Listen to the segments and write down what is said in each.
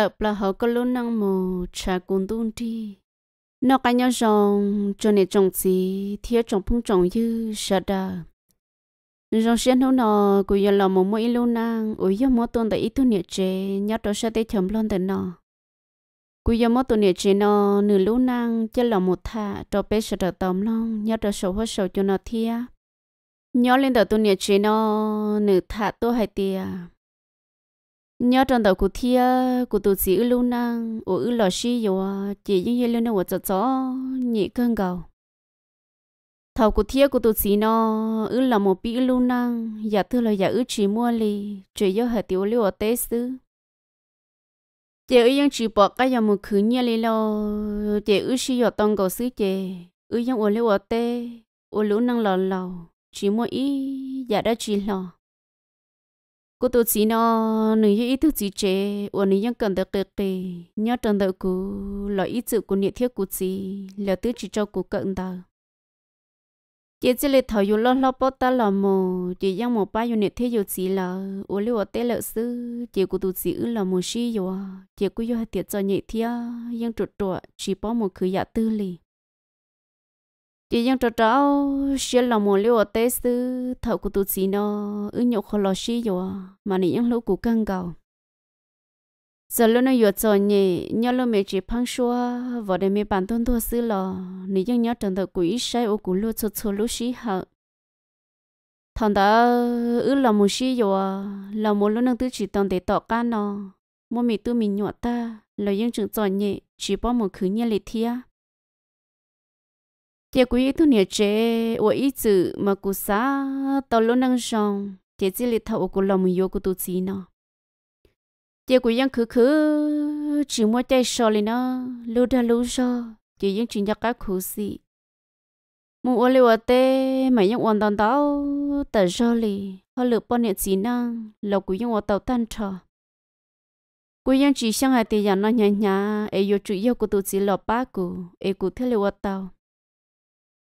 tập là họ có luôn năng mù trà cuốn tuôn đi nó cái nhau rong cho nên trồng gì thiếu trồng phun trồng như sợ đờ rong xuyên hậu nọ của giờ là một mũi luôn năng ủi giờ mỗi tuần tại ít tuần nhiệt chế nhau đó sẽ tới chấm luôn tại nọ của giờ mỗi tuần nhiệt chế nọ nửa lưu năng cho là một thả cho bé sợ đờ tóm lòng nhau đó sầu hết sầu cho nó thia nhớ lên đầu tuần nhiệt chế nọ nửa thả tôi hay tiề nhớ trong đầu cụ thia cụ tụ sĩ ư lưu năng ủ ư lò xí dù chỉ những hiện lưu năng của chợ chó nhị cơn gầu thầu cụ thia cụ tụ sĩ nó ư là một bị ư lưu năng giả thư là giả ư chỉ mua li chỉ do hệ tiểu lưu ở tế sư chỉ ư yang chỉ bỏ cái dòng một khứ nhia li lo chỉ ư xí giờ tông cầu sư chị ư yang ở lưu ở tế ủ lưu năng lò lò chỉ mua ý giả đã chỉ lò cô tôi chỉ nó nửa ít thứ chỉ chế ở nửa những cần được cái cái nhớ trong đầu cô là ít chữ của nhiệt thiết của chị là thứ chỉ cho cô cận đầu chỉ chỉ là thầu lo lo bắt ta là mồ chỉ giang một ba nhiệt thiết yêu chỉ là ở lưu ở tây lợi sư chỉ của tôi chỉ là một sĩ yêu à. chỉ của yêu tiệt cho nhiệt thiết nhưng trụ trụ chỉ bỏ một khử giả tư liền chị dân trò trò xe lòng mồ liu ở tế sư thầu của tụi chị nó ư nhục khó lò xí rồi mà nị dân lũ của căng cầu giờ lúc nó vừa rồi nhỉ nhớ lúc mẹ chị phăng xua vợ để mẹ bản thân thua sư lò nị dân nhớ trần thợ của ít sai ô của lũ cho chốt lũ xí hợ thằng đó ư lòng mồ xí rồi lòng mồ lúc nó tự chỉ toàn để tỏ can nó mua mì tư mình nhọt ta lời dân trường trò nhỉ chỉ bỏ một khứ nhẹ lệ thiệt chị quý thu nhiệt chế ủa ý chữ mà cụ xã tàu lô năng sòng chị chỉ lịch thầu của lòng yêu của tu sĩ nó chị quý dân khứ khứ chỉ mua chạy sò lên nó lưu ra lưu sò chị dân chỉ nhắc các khứ sĩ mua ủa lưu tê mà dân ổn đòn đó tờ sò lì họ lựa bọn nhiệt sĩ năng là quý dân ủa tàu tan trò cô dân chỉ sang hai tiền nó nhàn nhã, ai yêu chủ yêu của tụi chị lọ ba cô, ấy cụ thế liệu tao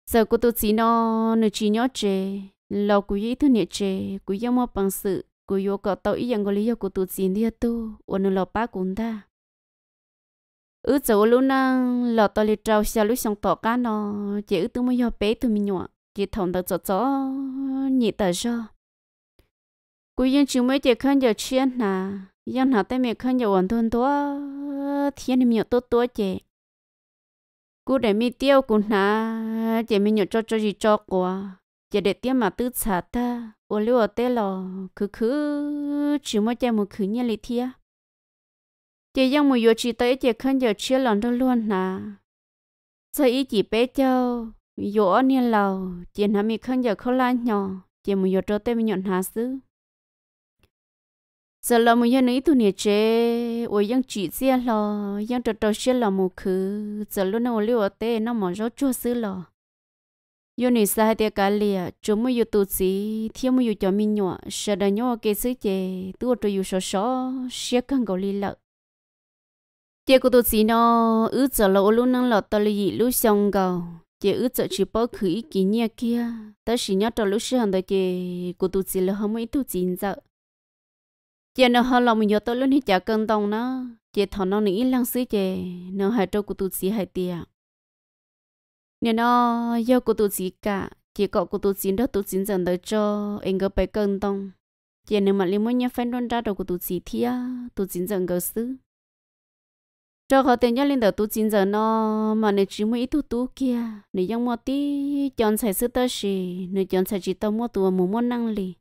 giờ cô tôi chỉ nó nó chỉ nhớ chê lo cú ý thứ nhẹ chê cú yếm mà bằng sự cú yêu có tao ý rằng có lý do cô tôi chỉ đi tu ôn nó lo ba cũng ta Ở chỗ lúc năng lo tao lì trâu xa lúc xong tỏ cá nó chỉ ứ tôi mới do bé tôi mình nhọ chỉ thòng tao chó chó nhị tờ cho cú yên chú mới chỉ khăn giờ chiên nà yên hà tay mẹ khăn giờ hoàn toàn tố thiên thì mình tốt tố chê cú để mi tiêu cú nà chỉ mi nhổ cho cho gì cho quá chỉ để tiêu mà tư xả ta ô liu ở tê lò cứ cứ chỉ mới chơi một khứ nhà lý thia chỉ giang một yếu chỉ tới chỉ khăn giờ chia lòng đó luôn nà sau ý chỉ bé cháu yếu ở nhà lầu chỉ nà mi khăn giờ khó lan nhỏ chỉ một yếu cho tê mi nhọn hà xứ giờ là một nhân ý tu nhiệt chế ôi dân chỉ xe lo dân trật trật xe là một khứ giờ lúc nào liu ở tê nó mỏ rõ chua xứ lo yo nị sai tiệt cả lìa chúng mới yo tu sĩ thiên mới yo cho mình nhỏ sợ đời nhỏ cái xứ chế tu ở tôi yo sợ sợ xe cần gọi li lợ chế của tu sĩ nó ứ giờ là lúc năng lọt tới lì lúc xong gầu chế ứ giờ chỉ bỏ khứ ý kiến nhà kia tới sĩ nhớ tới lúc sáng tới chế của tu sĩ là không mấy tu sĩ giờ chị nó họ lòng mình nhớ tới lúc này chả cân tông nó chị thọ nó nghĩ lăng xứ chị nó hai trâu của tụi chị hai tia, nên nó do của tụi chị cả chị có của tụi chị đó tụi chị dần tới cho anh có phải cân tông chị nếu mà liên muốn nhớ phải đoan ra đầu của tụi chị thì tụi chị dần gấp xứ cho họ tiền cho lên đầu tụi chị giờ nó mà nên chỉ mua ít thu tụi kia nếu giống mua tí chọn xài sữa tơ gì, nếu chọn xài chỉ tao mua tụi mua mua năng lì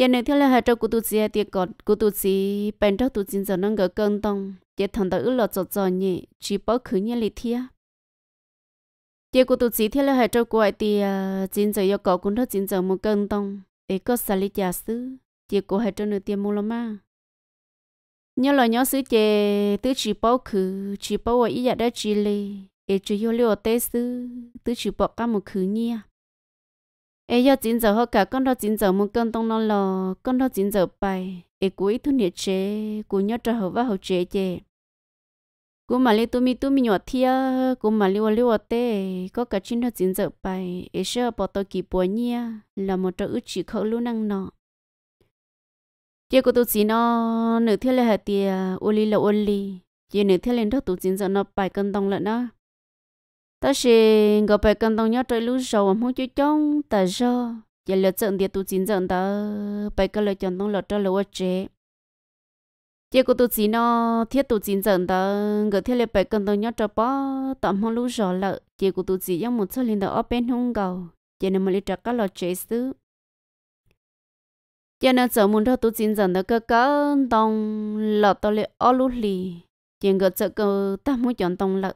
giờ nếu theo là hai trâu của tụi chị thì có của tụi chị bên trâu tụi chị giờ nó cái cơn tông giờ thằng ta ước lọt giọt giọt nhỉ chỉ bảo khứ nhỉ lì thia giờ của tụi chị theo là hai trâu của ai thì chị giờ yêu cầu cũng đó chị giờ một cơn tông để có xả lì giả sư giờ của hai trâu nữa tiền mua lắm mà nhớ là nhớ sứ chè tứ chỉ bảo khứ chỉ bảo ở ý giả đã chỉ lì để chỉ yêu liệu tế sư tứ chỉ bảo cả một khứ nhỉ ấy giờ chín giờ họ cả con đó chín giờ muốn cân tông nó lò con đó chín giờ bay ấy cuối thu nhiệt chế cú nhớ cho họ và họ chế chế cú mà lấy tụi mi tụi mi nhỏ thia cú mà liu à liu à tê có cả chín đó chín giờ bay ấy sợ bỏ tôi kỳ bùa nhia là một trò ước chỉ khẩu lưu năng nọ chế của tụi chín nó nửa thiên là hạt tiề ô là ô li chế nửa thiên lên đó tôi chín giờ nó bay cân tông lận đó ta sẽ ngồi phải cần đồng nhau trời lũ sầu mà không chú trông ta do giờ lựa chọn địa tu chính chọn ta phải cần lựa chọn đồng lọt cho lũ ở chế chỉ có tu chỉ nó thiết tu chính chọn ta ngờ thiết lệ phải cần đồng nhau trời bỏ tạm không lũ sầu lợ chỉ có tu chỉ giống một số linh đạo ở bên hông cầu chỉ nên mà lựa các lọt chế xứ cho nên sợ muốn cho tu chính chọn ta cơ cỡ đồng lọt tới lệ ở lũ lì chỉ ngờ sợ cơ ta muốn chọn đồng lợ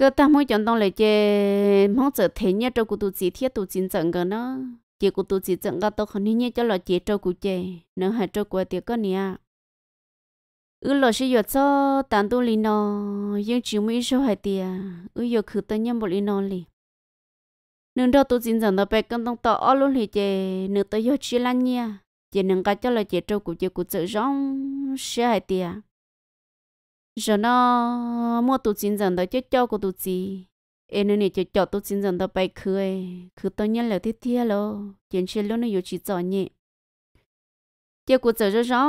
cơ ta mỗi chọn tông lại chơi mong chờ thế nhá cho cụ tu chỉ thiết tu chính trận cơ nó chỉ cụ tu chỉ trận cơ tôi không nhớ cho là chỉ cho cụ chơi nó hay cho cụ tiệc cơ nè ư lo sĩ yết cho tàn tu lì nó nhưng chỉ mới số hai tiệc ư yết khử tên nhân bộ lì nó lì nương đâu tu chính trận nó bé cân đồng tỏ ở luôn lì chơi nửa tới yết chỉ lan nha chỉ nâng cái cho là chỉ cho cụ chơi cụ chơi rong sẽ hai tiệc giờ nó mua tụ chín dần đó chứ cho của tụ gì em nên cho cho tụ chín dần đó bay khơi khứ tao nhận là thiết thiết lo tiền xe luôn nó yêu chỉ cho nhỉ tiêu của giờ cho rõ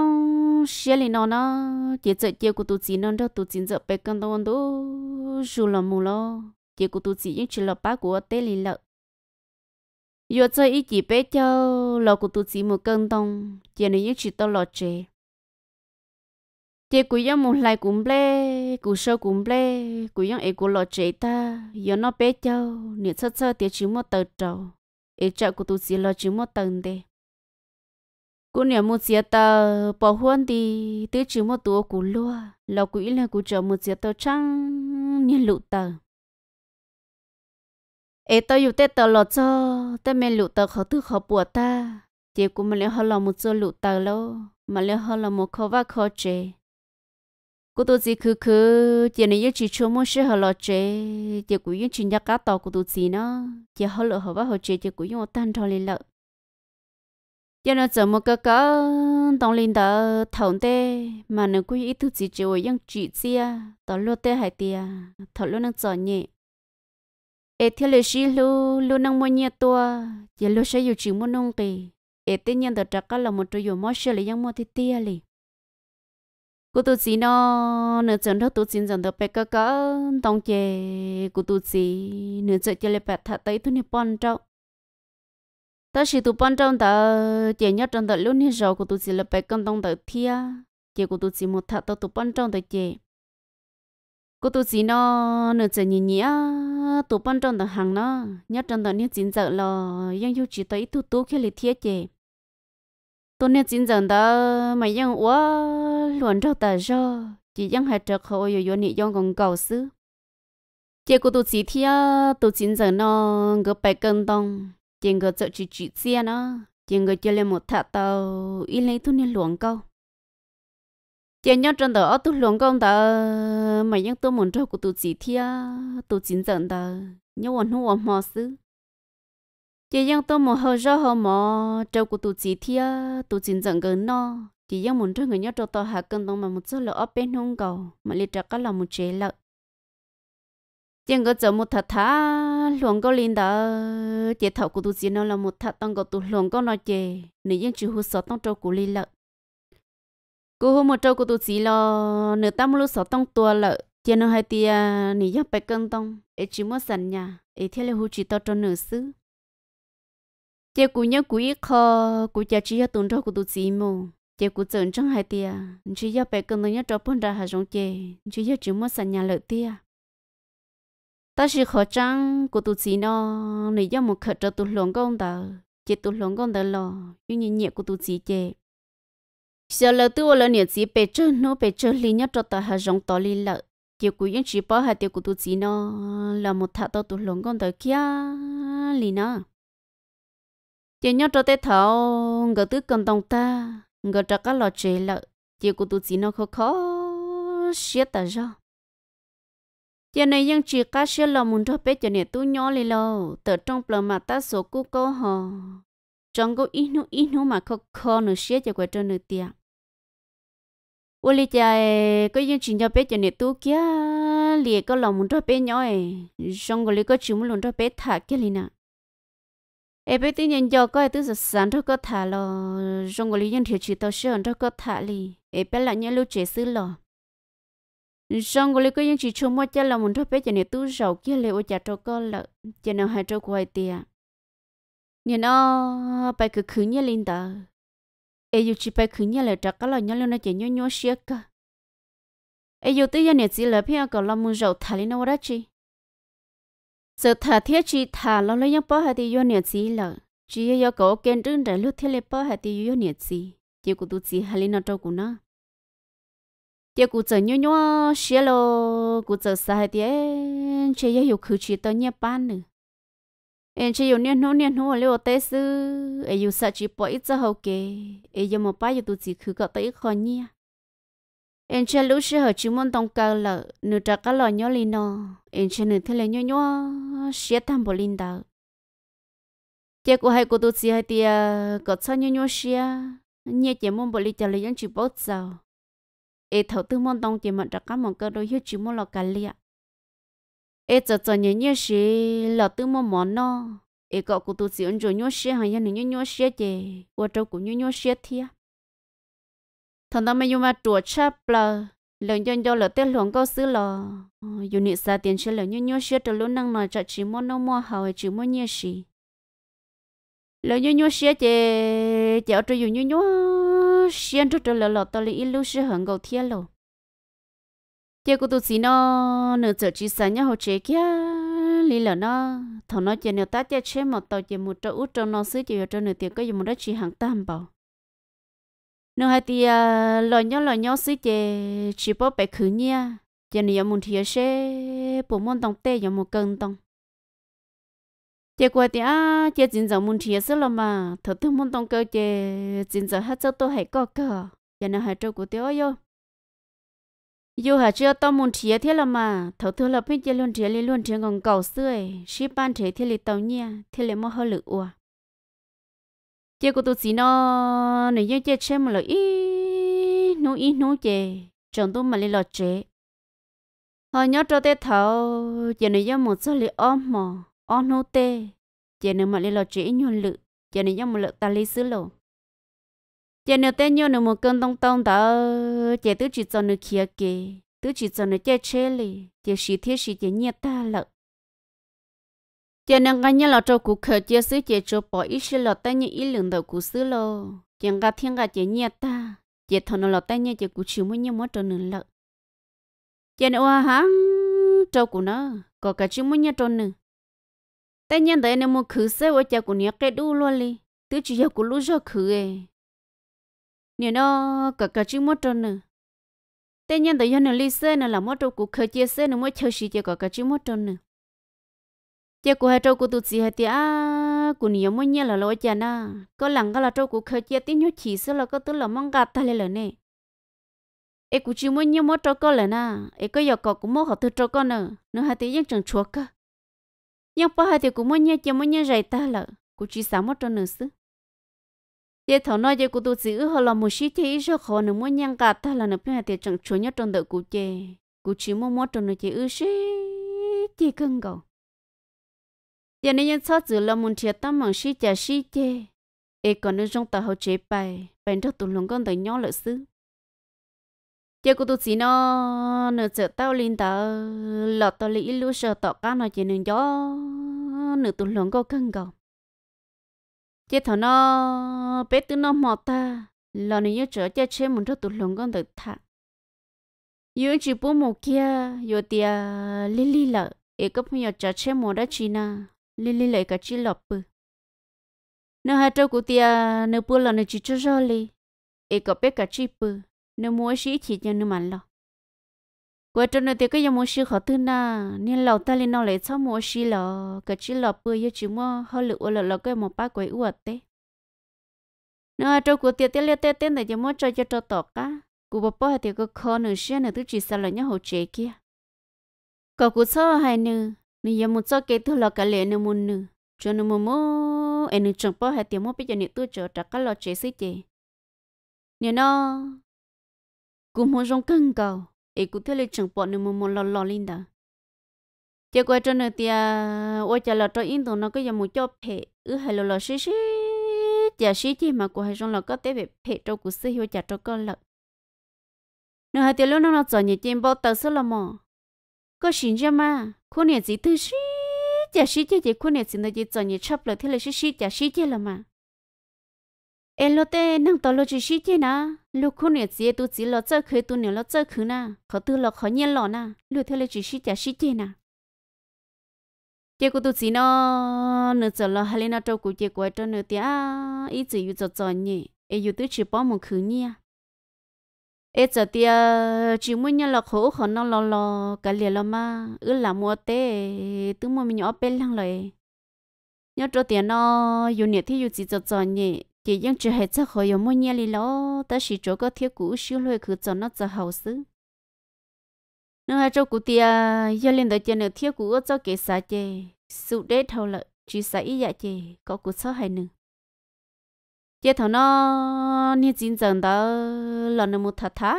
xe lên nó nó chỉ giờ tiêu của tụ chín nó đó tụ chín giờ bay cân tao ăn đó dù là mù lo tiêu của tụ chín những chỉ là bá của tê lì lợ yêu chơi ít chỉ bé cho lo của tụ chín một cân tông chỉ này những chỉ tao lo chơi chị cũng giống một lại cũng ble cũng sâu cũng ble cũng giống e ấy cũng lo chế ta giờ nó bé cháu nhiệt sơ sơ thì chỉ một tờ trâu, ấy cháu của tôi chỉ lo chỉ một tầng đấy cô nhà một xe tờ bỏ huân thì tới chỉ một tuổi của lúa là quỹ là của chờ một xe tờ trăng như lụ tờ ấy tao dùng tết tờ lọt cho tết mẹ lụ tờ khó tư khó bùa ta chị cũng mà lấy họ là một số lụ tờ lâu mà lấy họ là một khó vác khó chế cô tôi chỉ khứ khứ, chị này yêu chỉ cho mua xe họ lo chế chị cũng yêu chị nhà cá tàu của tôi gì nó chị họ lỡ họ bắt họ chế chị cũng yêu tan thò lên lợ giờ mà nó cũng ít thứ chỉ chị với những chị gì à tàu lô tê hay tì à thọ lô năng giỏi nhỉ ê theo lời sĩ lô lô năng mua nhiều tua giờ lô sẽ yêu chỉ mua nông kì ê tên nhân trả chắc là một trò yêu mua xe là những mua thịt tia liền cô tu sĩ nó nửa chân đó tu sĩ dần được bé cơ cơ tông chè cô tu sĩ nửa chân chơi lại bẹt thật tới tu nè pon trâu ta chỉ tu pon trâu ta chè nhớ trong đó luôn hết rồi cô tu sĩ lại bẹt con tông tới thia chè cô tu sĩ một thật tao tu pon trâu tới chè cô tu sĩ nó nửa chân nhỉ nhỉ tu pon trâu tới hàng nó nhớ trong đó nè chín giờ lo yang yêu chỉ tới tu tu khi lấy thia chè tôi nên chính rằng đó mà dân quá luận rau tà rau chỉ dân hai trật khổ yo yo nị dân còn cầu sư chỉ có tôi chỉ thia tôi chính rằng nó cái bài cân đông chỉ cái chợ chỉ chỉ xe nó chỉ người chơi lên một thạt tàu ý lấy tôi nên luận câu chỉ nhớ trong đó tôi luận câu đó mà dân tôi muốn rau của tôi chỉ thia tôi chính rằng đó nhớ hoàn hảo mà sư chị dân tôi một hơi rõ hơi mà trâu của tụi chị thì tụi chị dần gần nó chị dân muốn cho người nhớ cho to hạ cân tông mà một chút là ấp bên hông cầu mà liệt có là một chế lợn chân có chở một thật thà luồng có linh đó chị thầu của tụi chị nó là một thật tông của tụi luồng có nói chị nữ dân chịu hút sọt tông trâu của linh lợn cô hôm một trâu của tụi chị là nửa tám lúc sọt tông tua lợn chị nó hai tia nữ dân bảy cân tông ấy chỉ muốn sẵn nhà ấy theo là hút chỉ tao cho nửa xứ chị cũng nhớ cũng ít khó cũng chả chỉ cho tuần đó cũng tụt gì mà chị cũng tưởng chẳng hay tia chỉ cho bảy con nó nhớ cho phân ra hà giống chị chỉ cho chúng mới sáu nhà lợi tia ta chỉ khó chăng của tụt gì nó này do một khởi cho tụt lồng công đó, chị tu lồng công đó lo, như nhìn nhẹ của tụt gì chị giờ lỡ tôi lỡ nhiệt chỉ bảy chân nó bảy chân li nhớ cho tờ hai giống to li lợi chị cũng những chỉ bảo hà tiêu của tụt gì nó là một thà to tu lồng công đó kia li nó chị nhớ cho tê thảo ngờ tứ cần tông ta ngờ cho các lò chế lợ chị cô tu chị nó khó khó xiết ta ra giờ này nhưng chỉ cá xe lò muốn cho bé cho nè tu nhỏ lì lò từ trong bờ mà ta số cú cô hò trong cô ít nu ít nu mà khó khó nó xe cho quay cho nữa tiệt ô lì chạy có những chuyện cho bé cho nè tu kia lì có lòng muốn cho bé nhỏ ấy trong cô lì có chuyện muốn cho bé thả kia lì nè ai biết tin nhân giàu có ai tự sản cho có thả lo trong cái lý nhân thiệt chỉ tao sản cho có thả li ai biết là nhân lưu chế sư lo trong cái lý cái nhân chỉ chung một cho là muốn cho biết cho nên tự giàu kia liệu ôi chả cho con lợ cho nên hai cho quay tiền nhìn nó bài cứ khứ nhân linh tờ ai dù chỉ bài khứ nhân là chắc cái là nhân lưu nó chỉ nhớ nhớ xiết cả ai dù tự nhân này chỉ là phía cầu làm muốn giàu thả li nó ra chi giờ thà thiết chỉ thà lâu lâu những bao hạt thì yêu nhiệt gì là chỉ yêu có kiến trưng để lúc thiết lấy bao hạt thì vô nhiệt gì chỉ của tôi chỉ hà linh nào trâu của nó chỉ của giờ nhớ nhớ xí lo của giờ xa hạt thì chỉ yêu yêu khử chỉ tới nhà ban nữa em chỉ yêu niên hô niên hô liệu tế sư anh yêu sợ chỉ bỏ ít giờ hậu kế, anh yêu một bao yêu tôi chỉ khử gọi tới khó nhia em chơi lúc xưa họ chỉ môn tông cao lợ nửa trả cá lò nhỏ lên nó em chơi nửa thế là nhỏ nhỏ xé tam bộ linh đó chắc của hai cô tu sĩ hai tia có sao nhỏ nhỏ xé nhẹ chỉ muốn bộ lên trả lấy những chỉ bớt sao em thầu tư môn tông chỉ muốn trả cá mong cơ đôi hết môn muốn lò cá liạ em chờ chờ nhỏ nhỏ xé lò tư môn món nó em có cô tu sĩ anh rồi nhỏ xé hay nhà nửa nhỏ nhỏ xé chơi qua trâu cũng nhỏ nhỏ xé thiệt thằng ta mới dùng mà trùa chắp là lần dân do là tết luồng câu xứ lò, dù nị xa tiền sẽ là như nhớ xe trở luôn năng nói chặt chỉ muốn nó mua hào chỉ muốn nhớ gì lần như nhớ sẽ chè chèo trở dù như nhớ xuyên trở trở là lọt tao lấy ít lúc sẽ hận cầu thiên lộ chè cô tụi xí nó nửa chợ chỉ sáng nhau hồ chế kia lý là nó thằng nó chè nửa tát chè chế một tàu chè một trâu út trâu nó xứ chè cho nửa tiền có dùng một đất chỉ hàng tam bảo nó hai thì à, lo nhớ lo nhớ xí chè chỉ bó bẹ khử nha Giờ này muốn thì sẽ bộ môn tông tê giờ một cân tông chè qua thì à chè chính giờ muốn thì sẽ lo mà thật thương môn tông cơ chè chính giờ hết cho tôi hay có cơ giờ nào hay trâu của tiêu rồi. yo hả chưa tao muốn thì thế là mà thật thương là bây giờ luôn thì luôn thì còn cầu xưa ấy ship ban thế thì lì tàu nha thế là mua hơi lửa chế của tôi chỉ nó này như chế chế mà lời ý nó ý nó chế chồng tôi mà lấy lọt chế họ nhớ cho tết thầu chế này do một số lý ôm mà ôm nô tê chế này mà lấy lọt chế nhuận lự chế này do một lợt ta lấy xứ lộ chế này tết nhuận được một cơn tông tông đó chế tứ chỉ cho nó kia kì tứ chỉ cho nó chế chế lì chế xí thiết xí chế nhiệt ta lợt cho nên cái nhà là cho cụ khởi chia sứ chế cho bỏ ít xí là tay như ít lượng đầu cụ sứ lo chẳng cả thiên cả chế nhà ta chế thằng nó là tay như chế cụ chịu mỗi nhau mỗi trò nửa lợ cho nên oa hả cho cụ nó có cả chịu mỗi nhau trò nửa tay nhân đấy nên mua khử xe oa cha cụ nhà cái đu luôn đi tứ chỉ giờ cụ lú cho khử ấy nè nó cả cả chịu mỗi trò nửa tay nhân đấy giờ nửa ly xe nửa là mỗi trò cụ khởi chia xe nửa mỗi chơi xí chỉ có cả chịu mỗi trò nửa giờ cô hai trâu cô tụt gì hết thì à cô nhiều muốn nhớ là lỗi chả na có lần cái là trâu cô khơi chia tiếng nhớ chỉ số là có tức là mong gạt thay lên nè ê cô chỉ muốn nhớ mỗi trâu con là na ê có giờ cọ cũng mỗi học từ trâu con nữa à. nữa hai tiếng dân chẳng chuột cơ nhưng ba hai thì cũng muốn nhớ chỉ muốn nhớ dạy ta là cô chỉ sáng mỗi trâu nữa xứ giờ thằng nói giờ cô tụt gì ư họ là một sĩ thế ít khó nữa muốn nhăn gạt thay là nữa phải hai tiếng chẳng chuột nhớ trong đời cô chê cô chỉ muốn mỗi trâu nữa chỉ ư sĩ chỉ cưng cầu giờ này nhân sót giữ là muốn thiệt tâm mong sĩ chả sĩ chê e còn nên trong tàu hậu chế bài bên trong tụi lòng con tới nhỏ lợi sư giờ cô tu sĩ nó nửa sợ tao linh tao lọt tao lý lú sợ tọt cá nó chỉ nên gió nửa tụi lòng con căng gồng giờ thằng nó bé tụi nó mò ta là nên nhớ trở cho chế muốn cho tụi lòng con tới thả yếu chỉ bố một kia yếu tia lili lợ e cấp nhau trở chế mò đó chi na lì lì lại cả chỉ lọp bự nó hai trâu của tia nó bữa là nó chỉ cho rõ lì e có biết cả chi bự nó mua sĩ chỉ cho nó mặn lọ quay trâu nó tia cái mua sĩ khó thứ na nên lầu ta lên nó lại sao mua sĩ lọ cả chi lọp bự giờ chỉ mua họ lựa lọ lọ cái một ba quay uất thế nó trâu của tia tia lẹ tê tê này chỉ mua cho cho trâu tọt cá cụ bà hai thì có khó nữa xe nữa thứ chỉ sao là nhá hậu chế kia có cụ sợ hay nữa nên giờ muốn cho cái thứ là cái lẽ nên muốn nữa cho nên muốn mua anh nên chọn bao hai tiền mua bây giờ nên tôi cho trả cái lo chế xí chế nên nó cũng muốn rong căng cầu e em cũng thấy là chọn bao nên muốn mua lo lo linh đó chỉ quay cho nên thì ôi chả là cho yên tồn nó cứ giờ muốn cho phê ứ hay lo lo xí xí chả xí chế mà của hai rong là có tế về phê cho của xí hiểu chả cho con lợn Nên hai tiền lúc nó nó chọn nhiều chim bao tờ số là mò có xin ra mà cô nhà chỉ thứ gì chả sĩ chả chỉ cô nhà chỉ nói chỉ chọn nhị chấp là thế là sĩ sĩ chả sĩ chả là mà em lo tê năng tao lo chỉ sĩ chả na lúc cô nè chỉ tu chỉ lo chơi khứ tu nè lo chơi khứ na khó tu lo khó nhiên lo na lúc thế là chỉ sĩ chả sĩ chả na chị cô tu chỉ nó nửa giờ lo hay là trâu cụ chị cô cho nửa tiếng ít chỉ yêu cho chọn nhỉ em yêu tu chỉ bỏ một khứ nhỉ ế giờ tia chỉ muốn nhau là khổ khó nó lo lo cái liền lo mà ư là mua té, tự mua mình nhỏ bên lăng rồi nhớ cho tiền nó dù nhiệt thì dù chỉ cho cho nhỉ chỉ những chỉ hết chắc khỏi mua nhau đi lo ta chỉ cho có thiết cũ xíu thôi cứ cho nó cho hậu sự. nó hai cho cụ tia giờ lên tới chân nữa thiết cũ cho kệ sao chứ? sụt đế thâu lợi chỉ xả ý dạ chê có cụ sao hay nữa giờ thằng nó như chính rằng đó là nó một thật thà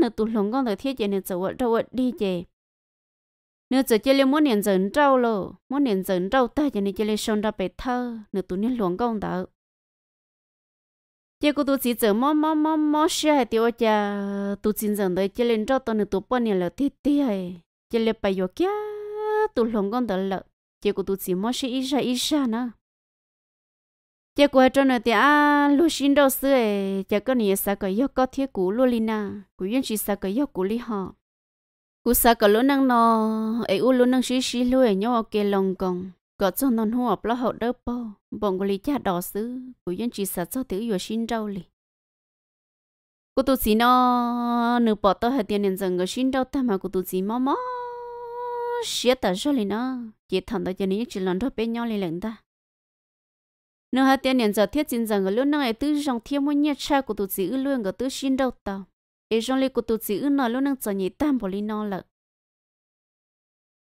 nó tụt lòng con thời thiết giờ nó vật đâu đi chơi nếu giờ chơi muốn nhận dẫn trâu lo muốn nhận dẫn trâu ta giờ này chơi xong ra bể thơ nếu tụi nên luồng công đó giờ cô tụi chỉ giờ mò mò mò mò xe hay tiêu cha tụi xin dẫn tới chơi lên trâu tao nếu tụi bọn này là thi thi hay chơi lên bài yoga tụi luồng công đó là giờ cô tụi chỉ mò xe ít ra ít ra nữa chỉ qua cho nó thì à lu xin đâu xưa chỉ có nhiều sao cái yêu có thiết cũ lu lina cũ yên chỉ sao cái yêu cũ li họ cũ sao cái lu năng nó ấy u lu năng xí xí luôn, ấy nhau kê lòng còng có cho nó hô bao lo hậu đỡ po bọn người cha đỏ xứ cũ yên chỉ sao cho thứ yêu xin đâu li cú tu xí nó nửa bỏ tao hết tiền nên rằng người xin đâu tham mà cú tu xí mò mò xiết ta cho li nó chỉ thằng đó cho nên chỉ lần đó bên nhau li lần ta nếu hai tiền nhận giờ thiết chính rằng người lúc nào ấy tư dòng thiên muốn nhiệt trai của tổ chức ư luôn ở tư xin đâu tao ấy trong lý của tổ chức ư nói lúc nào giờ nhị tam bỏ lý nó lợ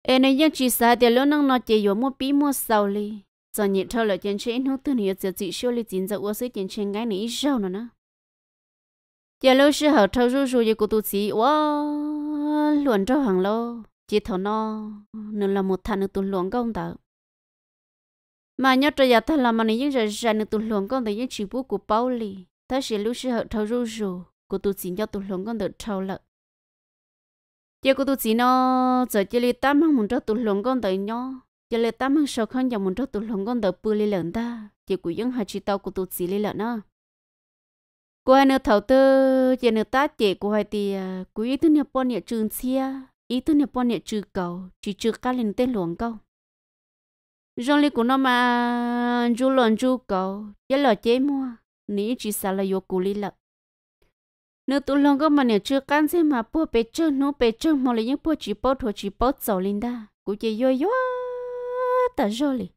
ấy này dân chỉ xa tiền lúc nào nói chỉ có một bí mua sau lý giờ nhị thôi là chân chế nó tư hiểu giờ chỉ số lý chính giờ uống sữa chân chế ngay này ít rau nữa nè giờ lúc sư hậu thâu rú rú gì của tổ chức wow luận cho hàng lô chỉ thầu nó nên là một thằng được tụi luận công tao mà nhớ cho giờ thằng làm mà những giờ ra nữa tụi luôn con thấy những chỉ bút của bao lì ta sẽ lúc sẽ hợp thâu rú rú của tụi chỉ cho tụi luôn con được thâu lợ giờ của tụi chỉ nó giờ chỉ lấy tám hàng một cho tụi lồng con thấy nhó giờ lấy tám hàng sáu khăn giờ muốn cho tụi luôn con được bự lấy lợn ta giờ của những hai chỉ tao của tụi chỉ lấy lợn nữa cô hai nữa thầu tư giờ nữa ta chỉ của hai thì quý à, ý tư nhà bọn nhà trường xia ý tư nhà bọn nhà trừ cầu chỉ trừ cá lên tên lồng câu rong li của nó mà chú lòn chú cầu chứ là chế mua ní chỉ sợ là vô cù li lợn. nếu tụi lòng có mà nếu chưa can xe mà bố bé chơi nó bé chơi mà lấy những bố chỉ bố thôi chỉ bố sầu lên da cũng chỉ vô vô ta rồi li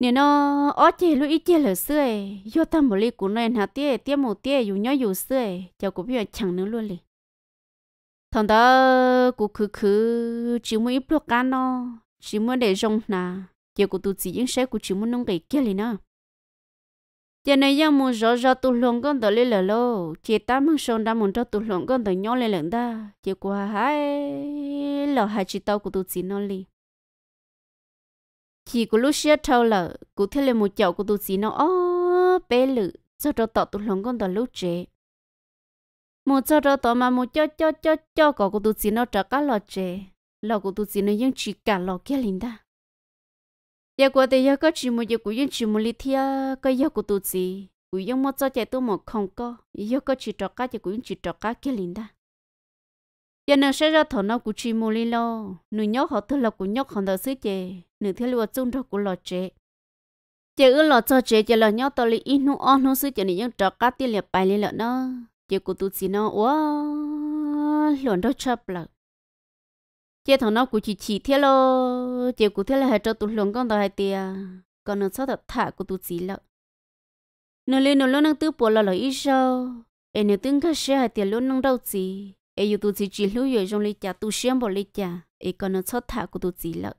nếu nó ở chế lúc ít chơi là xưa vô tham mà li của nó hả tía tía một tía dù nhớ dù xưa cháu cũng biết chẳng nữa luôn li thằng đó cũng cứ cứ chỉ muốn ít lúc can nó chỉ muốn để rong na, giờ của tụi chỉ những sẽ của chỉ muốn nông cái kia liền nè giờ này giờ muốn rõ rõ tụi lòng con tới lên là lô chỉ ta mang son đã muốn cho tụi lòng con tới nhau lên lần ta giờ của hai lò hai chỉ tao của tụi chỉ nó liền chỉ có lúc xưa thâu là cụ thấy là một chậu của tụi chỉ nó ó bé lự cho cho tao tụi lòng con tới lúc trẻ một cho cho tao mà một cho cho cho cho có của tụi chỉ nó trả cả lọ trẻ lò của tụi chị nó yên chỉ cả lò kia linh đó giờ qua thì giờ có chỉ một giờ cũng yên chỉ một lít thia cái giờ của tụi chị cũng yên mất cho chạy tôi một không có giờ có chỉ trọ cá giờ cũng yên chỉ trọ cá kia linh đó giờ nó sẽ ra thằng nó cũng chỉ một lít lo, nửa nhóc họ thứ là cũng nhóc hàng đầu sứ chè nửa thứ là chung đó cũng lò chè chè ư lò cho chè chè lò nhóc tôi lấy ít nu on nu sứ chè nửa nhóc trọ cá tiền liệp bài lên lợn nó chè của tụi chị nó wow lọn đó chập lại chế thằng nó cũng chỉ chỉ thế lo chế cũng thế là hai cháu tụi lồng con đòi tia, còn nó sao thật thả của tụi gì lợ nó lên nó lên năng tư bỏ là lời ít sao em nếu tương cái xe hai tia luôn năng đâu gì em yêu tụi gì chỉ lưu về trong ly trà tụi xem bỏ ly trà em còn nó sao thả của tụi gì lợ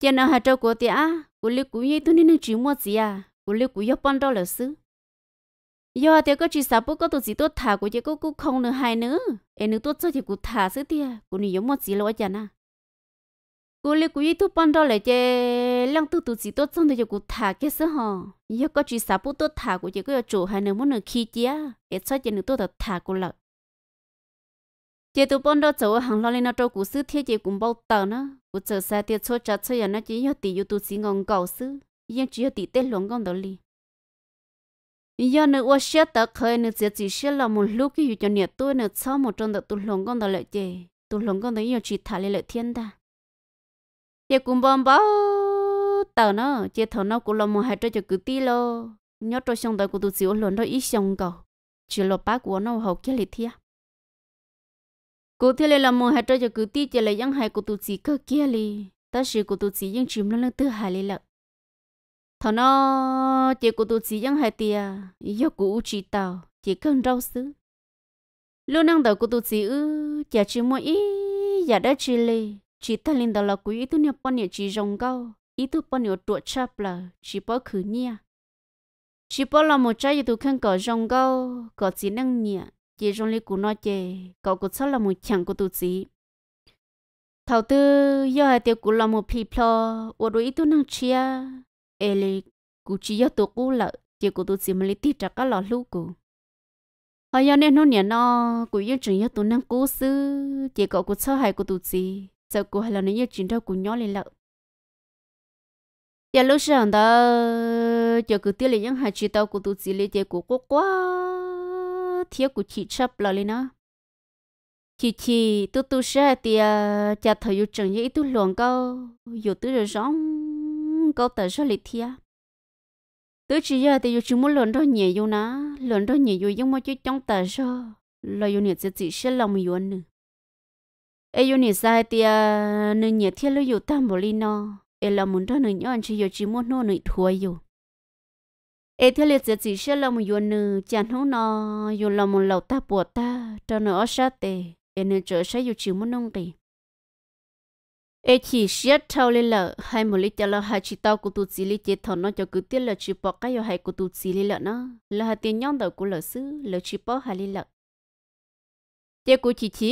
chế nó hai cháu của tiền của lý của như tụi nên chỉ mua gì à của lý của yếu bán đâu là xứ yo, thì có chỉ sao bố có tụi gì tốt thả của chị có cú không nữa hai nữa em nữa tốt cho thì cú thả sức tia cô này giống một gì lo chả na cô lấy cô ý thu bán đó lại chơi lăng tụi tụi gì tốt xong thì cú thả cái sức hò yo có chỉ sao bố tốt thả của chị có chủ hai nữa muốn nữa khi chia em cho chị nữa tốt thật thả cô lợi chị tụi ban đó cháu hàng lo lên nó cho cô sức thiết chị cũng bao tờ nữa cô chờ xa tiệt cho chặt số giờ nó chỉ giờ tỷ yêu tụi gì ngon cầu sức nhưng chỉ giờ tỷ tết luôn ngon đó liền giờ nữa ô xe tớ khởi nữa giờ chỉ xe là một lúc cái cho nhiệt tôi nữa sau một trong đó tụt lồng con đó lợi chê tụt lồng con đó nhiều chỉ thả lên lợi thiên ta chị cũng bom bao tờ nó chị thầu nó cũng là một hai trò cho cứ ti lo nhớ trò xong đời của tụi xíu lớn đó ít xong cầu chỉ là bác của nó hậu kia lịch thiên cụ thể là một hai trò cho cứ ti chỉ là những hai của tụi chỉ cơ kia li ta sĩ của tụi chỉ những chìm lên lên tư hai li lợ thằng nó chỉ của tụi chỉ dân hai tia do cụ chỉ tàu chỉ cần rau xứ lúc năng đầu của tụi chỉ ư chả chỉ mua ý giả đã chỉ lì chỉ ta lên đầu là quý ít tu nhập bao nhiêu chỉ rồng cao ít tu bao nhiêu tuổi chắp là chỉ bao khứ nhia chỉ bao là một trái tụi khăn cỏ rồng cao cỏ chỉ năng nhia chỉ rồng lì của nó chỉ cỏ của sao là một chặng của tụi chị thầu tư do hai tiêu của là một phi plo ở đôi ít tu năng chia ele cụ chỉ cho tôi cú là chỉ cụ tôi chỉ mới tí trả cái lọ lũ cụ họ giờ nên nó nhà nó cụ yêu chuyện yêu tôi năng cố sư chỉ cậu cụ sợ hại cụ tôi chỉ sợ cụ hay là nó yêu chuyện đâu cụ nhỏ lên lợ giờ lúc sáng đó giờ cụ tiêu lên những hạt chỉ đâu cụ tôi chỉ lấy chỉ cụ quá quá thiếu cụ chỉ chấp lọ lên nó chỉ chỉ tôi tôi sẽ thì cha thầy yêu chuyện yêu tôi luồng câu yêu tôi rồi rong năng câu tờ số lịch thia tứ chỉ giờ thì dù chúng muốn lớn đó nhẹ dù ná lớn đó nhẹ dù nhưng mà chứ trong tờ số là dù nhẹ sẽ chỉ sẽ lòng dù anh nữa ai dù nhẹ sai thì à, nữ nhẹ thiên lưu dù tam bồ li nó ai là muốn đó nữ nhớ anh chỉ dù chỉ muốn nó nữ thua dù ai thiên lưu sẽ chỉ sẽ lòng dù nữ chẳng hông nó dù lòng một lầu ta bùa ta cho nó ở xa tề ai nữ trở sẽ dù chỉ muốn nông tiền ê chỉ siết thâu lên lợ hai một lít cho ha hai chỉ tao cụ tụ chỉ lít chế thọ nó cho cứ tiết lợ chỉ bỏ cái yo hai cụ tụ chỉ lít lợ nó là hai tiền nhon đầu của lợ xứ lợ chỉ bỏ hai lít lợ chế cụ chỉ chỉ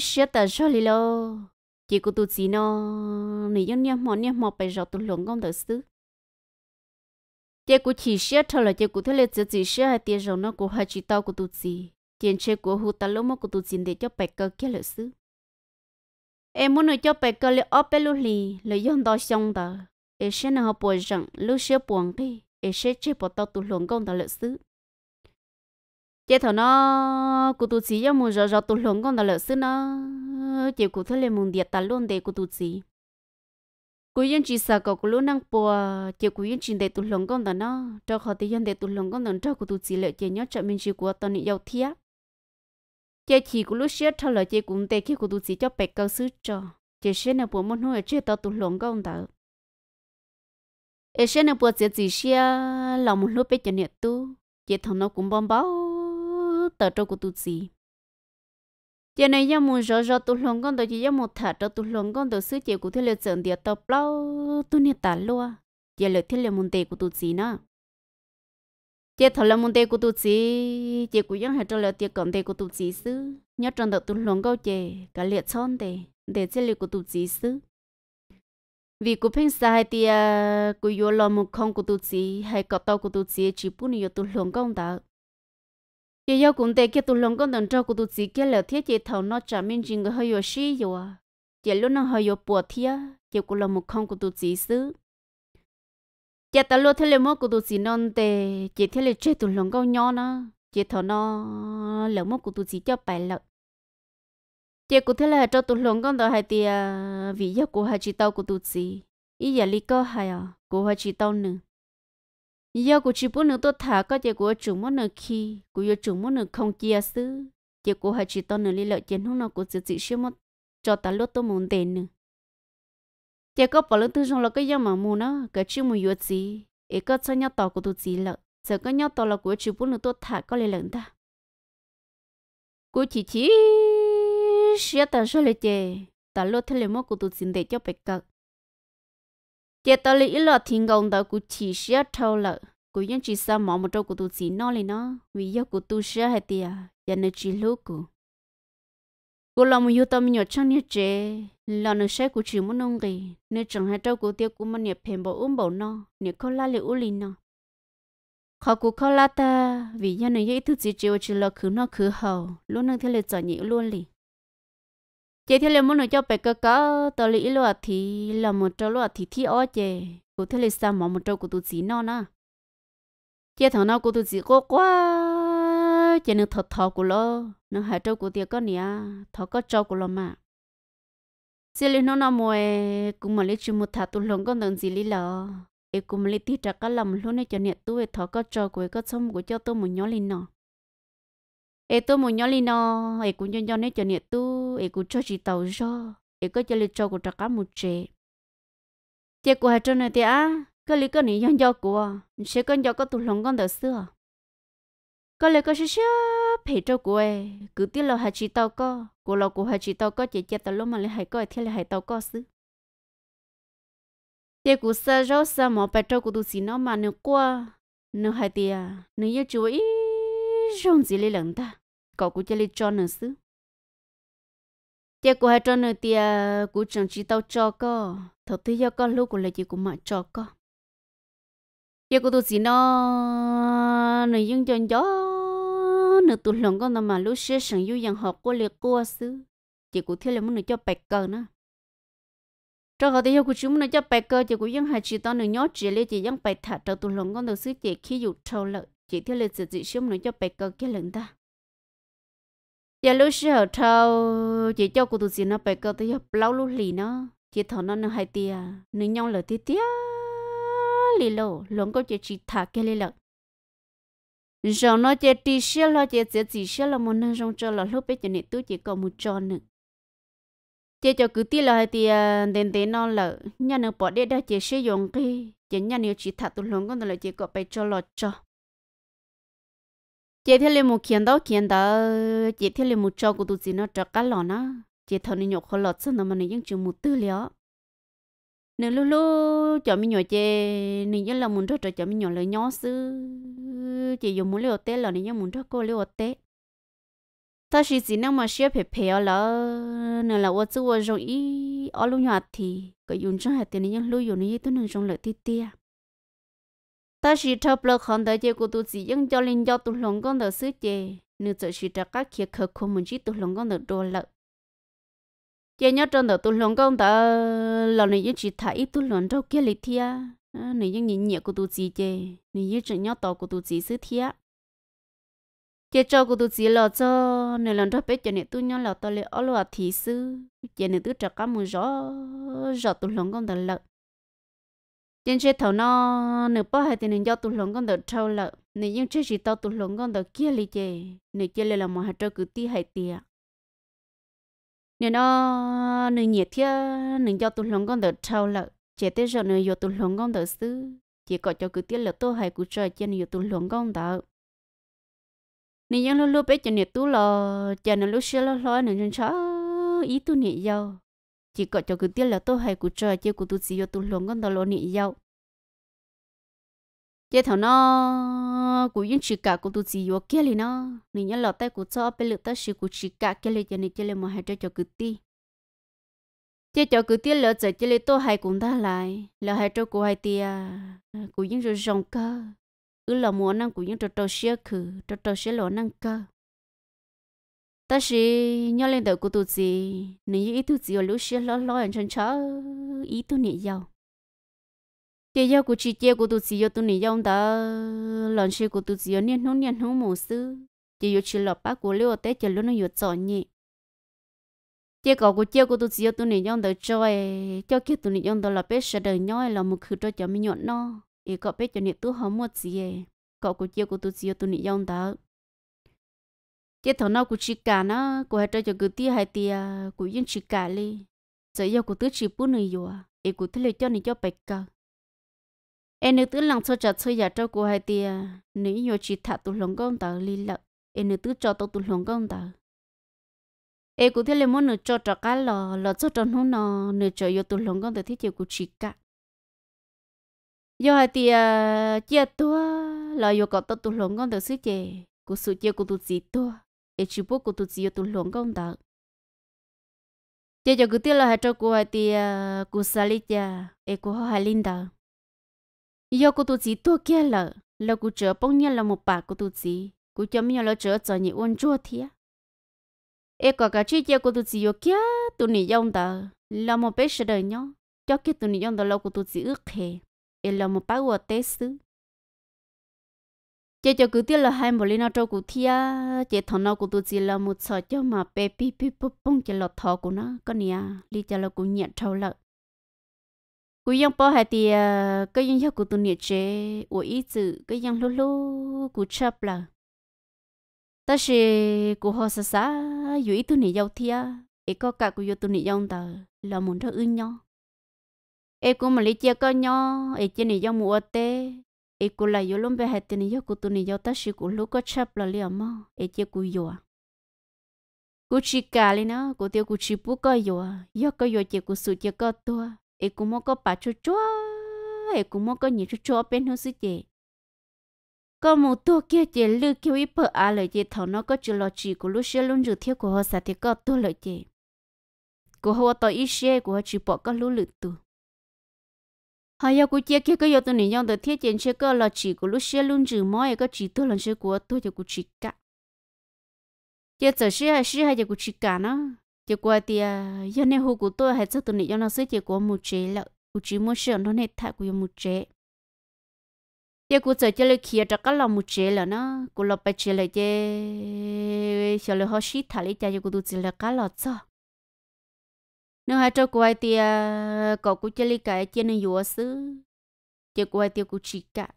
siết tờ cho lít lợ chế cụ tụ chỉ nó nỉ dân nhau mòn nhau mò bày rọ tụ luồng công đầu xứ chế cụ chỉ siết thâu là chế cụ thế lệ chỉ chỉ siết hai tiền rồi nó của hai chỉ tao cụ tụ chỉ tiền chế của hụt ta lỗ mà cụ tụ chỉ để cho bày cơ kia lợ xứ em muốn nói cho bé cơ liệu ốp bé lúc lì lấy yon đó xong tờ em sẽ nào học bồi rằng lúc sẽ buồn đi em sẽ chỉ bỏ tao tụt luồng công tờ lợi sứ chế thằng nó cụ tụt gì cho mù rõ rõ tụt luồng công tờ lợi sứ nó chỉ cụ thôi lên mùng điệt ta luôn để cụ tụt gì cú yên chỉ sợ cậu cú lúc năng bùa chỉ cú yên chỉ để tụt luồng công tờ nó cho họ thì yên để tụt luồng công tờ cho cụ tụt gì lợi chế nhớ chậm mình chỉ của tao nị giàu thiếc chế chỉ của lúc xưa thằng là chế cũng tệ khi của tụi chỉ cho bẹt câu sứ cho chế xưa nào bố muốn nuôi chế tao tụi lồng công tao ở xưa nào bố chế chỉ xưa lòng một lúc bẹt cho nhiệt tu chế thằng nó cũng bom bao tao cho của tụi chỉ chế này giờ muốn rõ rõ tụi lồng công tao chỉ giờ một thả cho tụi lồng công tao sứ chế của thế lợi trận địa tao bao tụi nhiệt tạt luôn chế lợi thế lợi muốn tệ của tụi chỉ nữa chế thọ là môn tê của tu chỉ, chế của vẫn hay cho là tiệc còn tê của tu chỉ sư nhớ trong đầu tu luận câu chế cả liệt chọn tê để chế liệt của tu chỉ sư vì của phim sai thì của yo lòng một không của tu chỉ, hay có tao của tu chỉ chỉ bún yo tu luận công đạo chế yo cũng tê kia tu luận công đằng cho của tu chỉ kia là thiết chế thọ nó trả minh chính người hơi yo shi yo chế lúc nó hơi yo bùa thiết chế của lòng một không của tu chỉ sư giờ ta lo thế là mua cụ tụ gì non tệ chỉ thế là chơi tụ lòng câu nhỏ nó chỉ thọ nó lỡ mua cụ tụ gì cho bài lợ chỉ cụ thế là cho tụ lòng con đó hay thì vì giờ của hai chị tao cụ tụ gì ý giờ lý có hay à cụ hai chị tao nữa giờ cụ chỉ muốn nữa tôi thả có chỉ cụ chủ muốn nữa khi cụ yêu chủ muốn nữa không chia xứ chỉ cụ hai chị tao nữa lý lợ chỉ không nó cụ chỉ chỉ xem một cho ta lo tôi muốn tiền nữa chỉ có bảo lớn thương trong là cái giống mà mù nó cái chữ mù yếu gì ấy có cho nhau tỏ của tụi gì lợn giờ có nhau tỏ là của chữ bốn nữa tôi thả có lẽ lợn ta của chỉ chỉ sẽ ta số lệ chè ta lô thế lệ mô của tụi xin để cho bạch cật chè ta lệ ít lọ thiên công đó của chỉ sẽ thâu lợn của những chỉ sa mà một trâu của tụi xin nó lệ nó vì do của tụi sẽ hay tiệt giờ nó chỉ lú cái cô làm lòng yêu tâm nhỏ chân như trẻ là nó sẽ của chỉ muốn nông gì nên chẳng hay trâu cô tiêu của mà nhập phèn bỏ uống bảo nó nếu khó la liệu ulin nó khó cũng khó la ta vì nhà này dễ thức gì chiều chỉ là khứ nó khứ hầu luôn nâng theo là chọn nhị luôn lì chế thế là muốn nói cho bé cơ cỡ tờ lì lo thì là một trâu lo thì thi ó chè của thế là sao mà một trâu của tụi chỉ nó nè chế thằng nào của tụi chỉ cô quá chỉ nó thọ thọ của lo nó hại trâu của tiệc có nè thọ có trâu của lo mà xí lên nó nó mồi, cũng mà lấy chim một thà tu lồng con đường gì lý lo ấy cũng mà lấy tí trà cá lầm luôn này cho nè tôi thọ có trâu của có sông của cho tôi một nhỏ lên nọ ấy tôi một nhỏ lên nọ ấy cũng cho cho nè cho nè tu, ấy cũng cho chỉ tàu cho ấy có cho lấy trâu của trà cá một chế. chị của hai trâu này thì á cái lý cái này nhân do của sẽ con do có tu lồng con đỡ xưa có lẽ có sẽ sẽ phải cho cô ấy cứ tiếc là hai chị tao có cô lo cô hai chị tao có chỉ chết tao lúc mà lại hay có thì lại hay tao có xứ tiếc cô sa rau sa mà phải cho cô tu xí nó mà nó qua nó hay tiếc nó yêu chú ý rong gì lấy lần ta cậu cô chơi lấy cho nó xứ tiếc cô hai cho nó tiếc cô chẳng chỉ tao cho có thật tiếc do con lúc cô lại chỉ cô mà cho có tiếc cô tu xí nó nó nhưng cho gió nữa tụi lòng con nằm mà lúc xưa sẵn yêu rằng họ cô liệt cô sư chị cũng thiết là muốn cho bạch cơ nữa trong họ thì yêu của chúng muốn cho bạch cơ, chị cũng dân hà chỉ to nữa nhót chỉ lấy chị dân bạch thả cho tụi lòng con được sư chị khi dụ trâu lợi chị thiết là chỉ chỉ muốn nữa cho bạch cơ kia lần ta giờ lúc xưa trâu chị cho cô tụi gì nó bạch cơ thì yêu lâu lúc lì nữa, chị thọ nó nó hai tia nữ nhau lợi tia tia lì lô lòng con chỉ chỉ thả kia lì lợi rồi nó chết tì xe lo chết chết gì xe là một năng rong cho là lúc bây giờ này tôi chỉ có một trò nữa chết cho cứ tí là thì à, đến đến nó là nhà nó bỏ đi đã chết sử dụng cái chơi nhà nó chỉ thắt tôi lông con là chỉ có phải cho lo cho chết theo là một kiện đó kiện đó chết theo là một trò của tôi gì nó trò cá lò nó chết thằng này nhậu khó lọt xong nó mà nó vẫn chưa một tư liệu nếu lúc lúc cho mình nhỏ chè nên nhớ là muốn cho cho mình nhỏ lời nhỏ sư chỉ dùng muốn liều tế là nên nhớ muốn cho cô liều tế. ta chỉ chỉ năng mà xếp phải phải ở là nên là ôtú ô rong ý ở lúc nhỏ thì có dùng cho hạt tiền nên nhớ lúc dùng nên tôi nên rong lợi tê tê ta chỉ thập lợ khẩn tới chè của tôi chỉ dùng cho linh cho tu lòng con đỡ sư chè nếu chỉ chỉ cho các kia khờ khô muốn chỉ tu lòng con đỡ đồ lợi giờ nhớ trong đầu tôi luôn công tờ lần này dân chỉ thấy tôi lòng trong kia lịch thia ờ, này dân nhìn nhẹ của tôi gì chứ này dân chỉ nhớ tàu của tôi gì xứ thia giờ cho của tôi gì là cho này lần trong biết cho này tôi nhớ là tôi lấy ở loa thị sư giờ này tôi trả cả một rõ rõ tôi lòng công tờ lợn trên chế thầu nó nửa bao hai thì nên giao tôi luôn con đợt trâu lợ nên những chế gì tao tụt lồng con đợt kia li chè nửa kia là một hạt trâu cứ ti hai tiệt nên nó nửa nhiệt thế nửa cho tụi lòng con đỡ trâu lợ chỉ tới giờ nửa cho tụi lòng con đỡ xứ chỉ có cho cứ tiếc là tôi hay cứ chơi trên nửa tụi lòng con đỡ nên những lúc lúc bé cho nửa tụi lò chờ nửa lúc xưa lò lò nửa chân chó ý tụi nửa giàu chỉ có cho cứ tiếc là tôi hay cứ chơi chứ cứ tôi gì cho tụi lòng con đỡ lò nửa giàu giờ thằng nó cũng những chỉ cả cũng tụt gì vô kia liền nó nên nhớ lọt tay cũng cho bên lượt ta chỉ cũng chỉ cả kia liền cho nên kia liền mà hai cho cho cứ ti giờ cho cứ ti lỡ giờ kia liền tôi hai cũng ta lại là hai cho cô hai tia cũng những rồi rong cơ cứ là muốn năng cũng những trò trò xia khử trò trò xia lỡ năng cơ ta chỉ nhớ lên đầu của tụt gì nên ý tụt gì ở lúc xe lỡ lỡ anh chân chớ ý tụt niệm giàu tiền yêu của chị chơi của tụi chị yêu tụi này yêu đã lần sau của tụi chị yêu niên hông niên hông một sư tiền yêu chị lập bác của liêu tết chị luôn nó yêu chọn nhỉ tiền cậu của chơi của tụi chị yêu tụi này yêu đã chơi cho kia tụi này yêu đã là biết sẽ đời nhói là một khử cho cho mi nhọn nó ý cậu biết cho niệm tú hóm một gì ấy cậu của chơi của tụi chị yêu tụi này yêu đã tiền thằng nào của chị cả nó của hai cho cho cứ tia hai tia của yên chị cả đi giờ yêu của tứ chị bún này yêu ý của thế là cho này cho bạch cả em nữ tứ lòng cho trả chơi giả trâu cô hai tia nữ nhiều chỉ thả tụ lòng công tờ li lợ em nữ tứ cho tụ tụ lòng công tờ em cũng thế là muốn nữ cho trả cá lò lò cho tròn hôn nò nữ cho yêu tụ lòng công tờ thiết chịu của chị cả do hai tia chia tua lò yêu có tụ lòng công tờ sức chè của sự chia của tụ gì tua em chỉ bố của tụ gì yêu tụ lòng công tờ chỉ cho cứ tiếc là hai trâu của hai tia của sali cha em của họ hai linh tờ giờ cô tụt gì tua kia lợ là cô chở bông nhau là một bà cô tụt gì cô cho mình là chở cho nhị uốn chua thia e có cả chi kia cô tụt gì yo kia tụi nhị dông tờ là một bé sợ đời nhau cho kia tụi nhị dông tờ là cô tụt gì ước hè e là một bà của tế xứ chị cho cứ tiếc là hai một lên nó trâu cụ thia chị thằng nó cụ tụt gì là một sợ cho mà bé pi pi bông chị lọt thọ của nó con nè đi cho là cụ nhận trâu lợn cú yong bỏ hai à, cái yong hiệu của tụi nhiệt chế của ý chữ cái yong lô, lú của chấp là ta sẽ của họ sa sa dù ý tụi nhiệt giàu thia ấy có cả của tụi nhiệt giàu tờ là muốn thơ ưng nhau ấy cũng mà lấy chia con nhau ấy chia nhiệt giàu mua tê ấy cũng là yếu lắm về hai tụi nhiệt giàu của tụi nhiệt giàu ta sẽ của lú có chấp là liền mà ấy chia của yếu cú chỉ cả lên nó cú tiêu cú chỉ bút coi yếu yếu coi yếu chỉ cú sụt chỉ coi tua e cũng mô có bà chua chua e cũng mô có nhiều chua chua bên hông sư chị có một tổ kia chị lưu kêu ý bờ à lời chị thầu nó có chữ lo chi, của lúc xe luôn rượt theo của họ xả thì có tổ lời chị của họ tổ ý xe của họ chỉ bỏ có lũ lượt tu. họ yêu của chị kia có yêu tụi này nhau được thiết chiến xe có lo chị của lúc xe luôn rượt mỗi có chỉ tổ lần xe của tôi cho của chị cả chị giờ xe hay xe hay cho của chị cả nó chỉ qua thì do nên hồ của tôi hay cho tụi này do nó sẽ chỉ có một chế là một chế mua sữa nó nên thay của một chế giờ cô chơi chơi kia chắc có là một chế là nó cô lập bài chế là chơi chơi là họ xí thà lấy chơi cô tụi chỉ là cá lọt sao nếu hai cháu quay thì cậu cũng chơi cái chơi nên yếu xứ chỉ quay thì cũng chỉ cả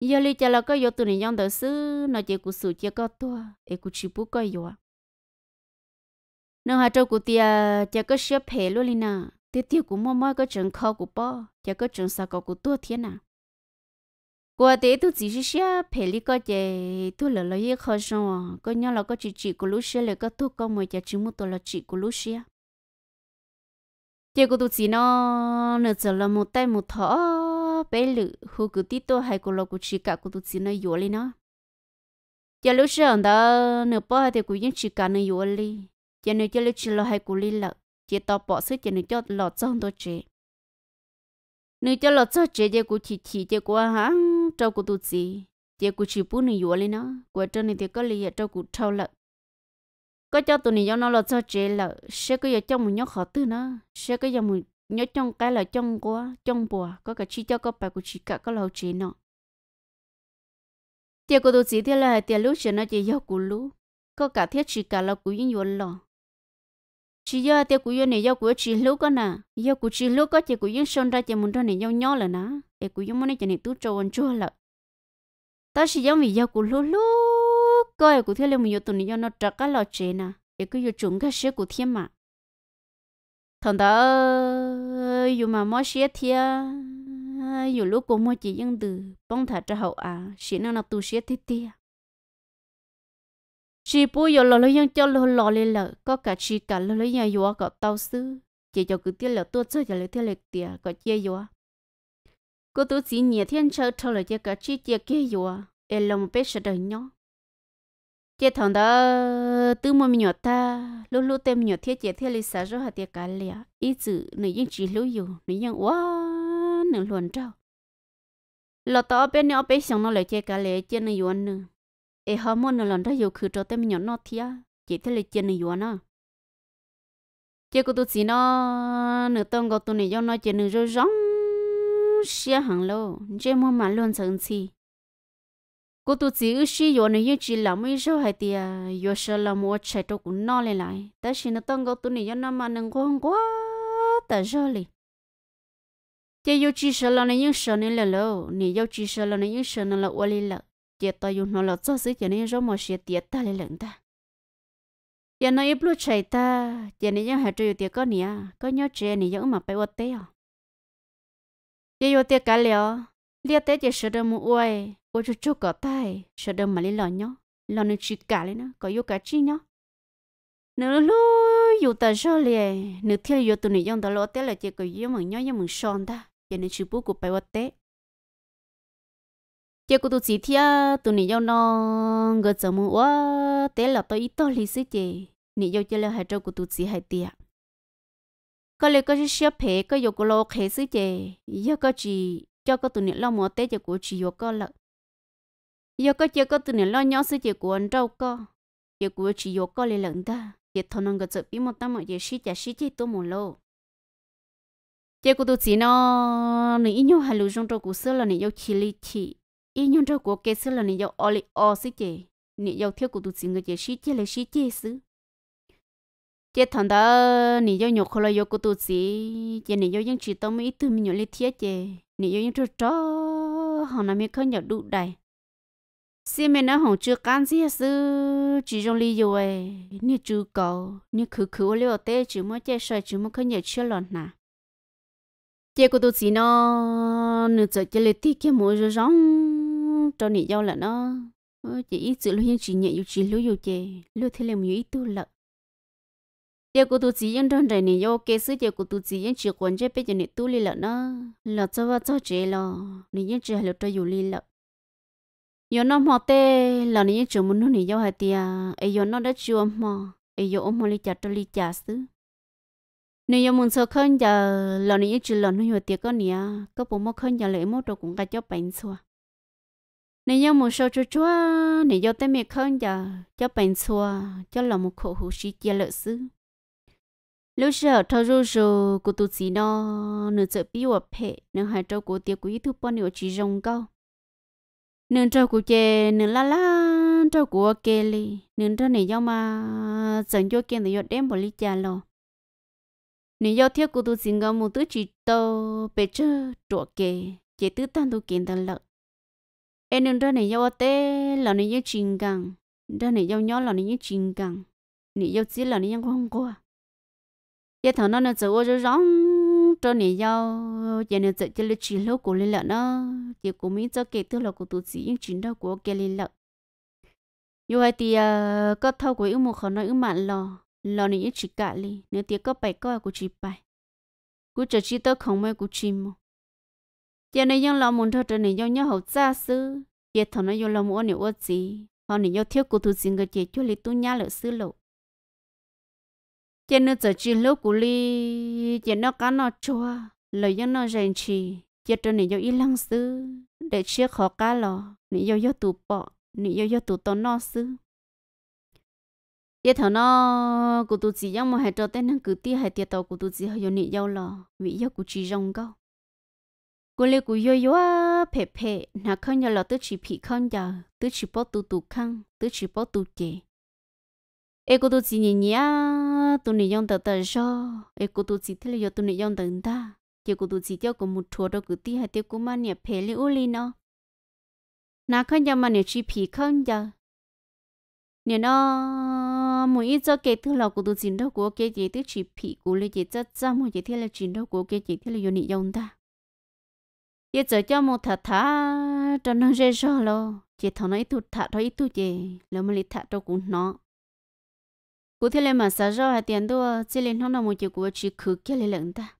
giờ lấy chơi là có yếu tụi này nhon đỡ xứ nó chỉ cũng sửa chỉ có tua ấy cũng chỉ bút có yếu nó hà trâu cụ tia chả có sữa phê luôn đi nè tia tia của mua mò cái trường khâu của bò chả có trường sao có của tua thiên nè qua Tết tôi chỉ sữa phê li cái gì, tôi lỡ lỡ ye khó xong à có nhau là có chỉ chỉ của lúc sữa lấy cái tu có mồi chả chứng một tu là chỉ của lúc sữa chè của tôi chỉ nó nửa giờ là một tay một thỏ bé lự hú cứ tí tôi hay của lọ của chỉ cả của tôi chỉ nó yếu lên nó chả lúc sữa đó nửa bò thì cũng những chỉ cả nó yếu lên chỉ nếu cho lúc chỉ lo hay cú li lợ chỉ tao bỏ sức chỉ nếu cho lọ trong tôi chế nếu cho lọ trong chế chỉ cú chỉ chỉ chỉ cú hả trâu cú tu gì chỉ cú chỉ bún nếu yếu lên nó cú trâu này thì có li trâu cú trâu lợ có cho tụi này nó lọ trong chế lợ sẽ có giờ trong một nhóc khó tư nó sẽ có giờ một nhớ trong cái là trong quá trong bùa có cả chi cho có bài của chỉ cả có lâu chế nó tiền của tôi chỉ thế là tiền lúc chị nó chỉ giao của lũ có cả thiết chỉ cả là của yên yuan lò chỉ do tiêu của yêu này do của chỉ lúc có nè do của chỉ lúc có chỉ của yêu sơn ra chỉ muốn ra này nhau nhau là nè để của yêu muốn này chỉ này tu trâu ăn chua là ta chỉ giống mình do của lúc lúc coi của thiên lên mình yêu tụi này do nó trắc cái lọ chế nè để cứ yêu chúng cái sẽ của thiên mà thằng đó yêu mà mua xe thiên yêu lúc của mới chỉ những từ bông thả cho hậu à xí năng là tu xe thiết tia à chỉ bố yo lo lo yang cho lo lo lên lợ có cả chỉ cả lo lo yang yo có tao sư chỉ cho cứ tiếc là tôi chơi cho lấy tiếc lệ tiếc có chia yuá cô tôi chỉ nhẹ thiên chơi chơi là chơi cả chỉ chơi kia yuá em làm một bé sợ đời nhau chế thằng đó từ mà mình nhọt ta lúc lúc tem nhọt thiết chế thiết lý xã rồi hạt tiệt cả lẹ ý chữ nữ nhân chỉ lưu yêu nữ nhân quá nữ luận trâu lọ tao bên nhau bên xong nó lại chế cả lẹ chế nữ yuá nữa e họ mua nó lần đó yêu khử cho tem nhỏ nó thia chỉ thế là chân này yêu nó chỉ có tụi chỉ nó nửa tuần có tụi này do nó chân này rồi rong xia hàng lô chỉ mua mà luôn sẵn chi cô tụi chỉ ước xí yêu này yêu chỉ làm mấy số hai tia yêu sợ là mua chạy đâu cũng nó lên lại ta chỉ nửa tuần có tụi này do nó mà nâng quan quá ta rồi liền chỉ yêu chỉ sợ là này yêu sợ này là lô này yêu chỉ sợ là này yêu sợ này là ô li lợ tiệt ta dùng nó là cho sự cho nên rồi mà sẽ tiệt ta lên lần ta giờ nó ít lúc chạy ta giờ này những hạt trừ tiệt có nè có nhớ trẻ này những mà phải vật tế à giờ vô tiệt cả liệu liệu tế chỉ sợ đâm uôi uôi chút chút có tay sợ đâm mà lấy lò nhó lò nên chỉ cả lên nó có vô cả chi nhó nữa lúc dù ta sợ liền nữa theo vô tụi này dùng ta lỗ tế là chỉ có vô mừng nhó vô mừng son ta giờ này chịu bố của phải vật tế chỉ có tôi chỉ thia tụi nị nhau nó ngờ chồng mua quá thế là tôi ít to lý sự gì nị nhau chơi là hai trâu của tôi chỉ hai tia có lẽ có chút xíu phê có yêu của lo khé sự gì yêu có chỉ cho có tụi nị lo mua tết cho của chỉ yêu có lợ yêu có chơi có tụi nị lo nhau sự gì của anh trâu có chơi của chỉ yêu có lẽ lần ta chỉ thằng nó ngờ chồng biết một tấm một giờ xí chả xí chỉ tôi một lô chỉ của tôi chỉ nó nị nhau hai lũ trong trâu của xưa là nị nhau chỉ lý chỉ ý nhân trâu của cái xứ là nị dầu ô lì ô xí chê nị dầu thiếu của tụi xin người chê xí chê là xí chê xứ chê thằng đó nị dầu nhục khô là dầu của tu sĩ, chê nị dầu những chỉ tao mới ít từ mình nhục lì thiết chê nị dầu những trâu trâu hòn nào mới không nhậu đủ đầy xem mình nó hồng chưa cán gì xứ chỉ trong lì dầu ấy nị chú cầu nị khử khử liệu tê chỉ mới chê sợ chỉ mới không nhậu chưa lần nào chê của tu sĩ nó nửa giờ chê lì tiết kia mỗi giờ rong nó cho nị dâu là nó chỉ ít sự lưu chỉ nhẹ yêu chỉ lưu yêu chè lưu thế làm yêu ít tu lợ giờ của tu chỉ yên trong đời nị dâu kế sư giờ của tu chỉ yên chỉ quan chế bây giờ nị tu li lợ nó là cho vợ cho chế lọ nị yên chỉ là cho yêu li lợ giờ nó mò tê là nị yên chỉ muốn nó nị dâu hay tia ai giờ nó đã chưa mò ai giờ ôm mò li chả cho li chả xứ nếu như muốn sơ khăn giờ nị này chỉ lần nó hiểu tiệc con nè có bộ mò khăn giờ lấy mốt đồ cũng cả cho bánh xua nếu như một số chúa chúa nếu như tới miệng không giờ cho bệnh xua cho là một khổ hữu sĩ chia lợi sư lúc giờ thâu rú rú của tụt gì nó nửa chợ bi hoặc phe nửa hai trâu của tiệc quý thu bọn nửa chỉ rồng cao nửa trâu của chè nửa la la trâu của kê li nửa trâu này do mà chẳng cho kia này đem bỏ ly trà lò nửa do thiết của tụt gì ngon một tứ chỉ tàu bể chơ trọ kê chế tứ tan tụ kiện tận lợi em nên này yêu tê là này yêu chinh gang đó này yêu nhó là này yêu chinh gang này yêu chỉ là này yêu không qua giờ thằng nó nó chịu cho rong cho này yêu giờ này chịu cho lịch chỉ lâu của lên lợn nó giờ của mình cho kể tức là của tụi chỉ những chuyện đó của kể lên lợn yêu hay thì ờ, có thâu của yêu một khẩu nói yêu mặn lò lò này yêu chỉ cả đi nếu tiếc có bảy coi của chỉ bảy cứ chờ chỉ tớ không mấy cú chim mà giờ này dân lòng muốn cho trở nên dân nhớ hậu gia sư giờ thằng nó dân lòng muốn nhiều gì họ nên dân thiếu cụ tu sinh cái chuyện cho lý tu nhá lợi sư lộ giờ nó giờ chỉ lúc cụ lý giờ nó cá nó chua lời dân nó rèn chỉ giờ trở nên dân ít lăng sư để chia khó cá lò nên yêu yêu tụ bỏ nên yêu yêu tụ tao nó sư giờ thằng nó cụ tu chỉ dân mà hãy cho tên năng cử ti hãy tiệt tàu cụ tu chỉ hơi dân nhị lò vì yêu cụ chỉ rong câu cô lê cú yo yo phê phê nà không nhà lọ tứ chỉ phì không nhờ tứ chỉ bỏ tụ tụ khăng tứ chỉ bỏ tụ e chè ê cô tụ chỉ nhỉ nhỉ tụ này yong tờ tờ cho ê cô tụ chỉ thế là yo tụ này yong ta chỉ cô tụ chỉ tiêu của một chùa đó cứ ti hai tiêu của mà nhỉ phê lê u li nó nà không nhà mà nhỉ chỉ phì không nhờ nhỉ nó mỗi ít cho cái thứ là cô tụ chỉ đâu cô kể gì tứ chỉ phì cô lê chỉ chắc chắc mỗi cái thứ là chỉ đâu cô kể gì thế là yo nhỉ yong ta giờ giờ cho một thả thả cho nó dễ sợ lo chỉ thằng nó ít tu thả thôi ít tu chỉ là mình lấy thả cho cũng nó cụ thể là mà sao rõ hay tiền đua chỉ lên nó là một chiều của chỉ khử kia lên lận ta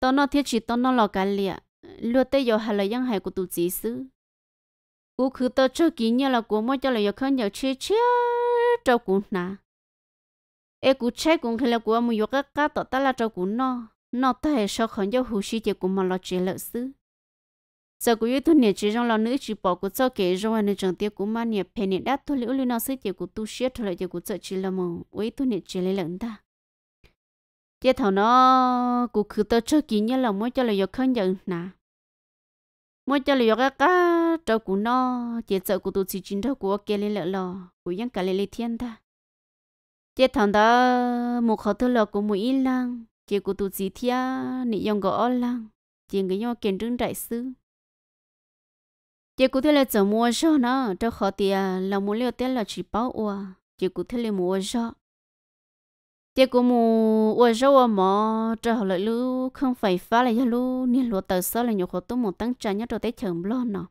tao nó thiết chỉ tao nó lo cái lẹ lúa tây giờ hay là dân hải của tụ chỉ xứ cụ khử tao cho kỹ như là của mỗi cho là giờ không giờ chia chia cho cũng nà ê cụ chạy cũng khi là của một giờ các cá tao ta là cho cũng nó nó thể sao khẩn cho hú sĩ chỉ của mà lo chế lợi sư giờ của yêu thương nhiệt chỉ trong lo nữ chỉ bỏ của cho kể rồi anh chẳng tiếc của mà nhiệt phê nhiệt đáp thôi liễu lưu nó sẽ chỉ của tu siết thôi lại chỉ của trợ chỉ là mồ ấy thương nhiệt chỉ lấy lẫn ta giờ thằng nó của cứ tớ cho kỹ nhớ là mỗi cho là do khăn giận nè mỗi cho là do cái cá trâu của nó chỉ sợ của tu chỉ chính đâu của kia lên lợi lò của dân cả lên lên thiên ta giờ thằng đó một khó thứ lò của mũi lang chị cụ tụ gì thia nị dòng gõ lăng chỉ người nhau kiến trưng đại sư chị cụ thế là chờ mua cho nó cho họ tiền là muốn liệu tiền là chỉ bảo ua chị cụ thế là mua cho chị cụ mua ua cho ua mò cho họ lại lu không phải phá lại cho lu nên lúa tờ sau là nhiều khó tu một tăng trả nhất cho tới chồng lo nó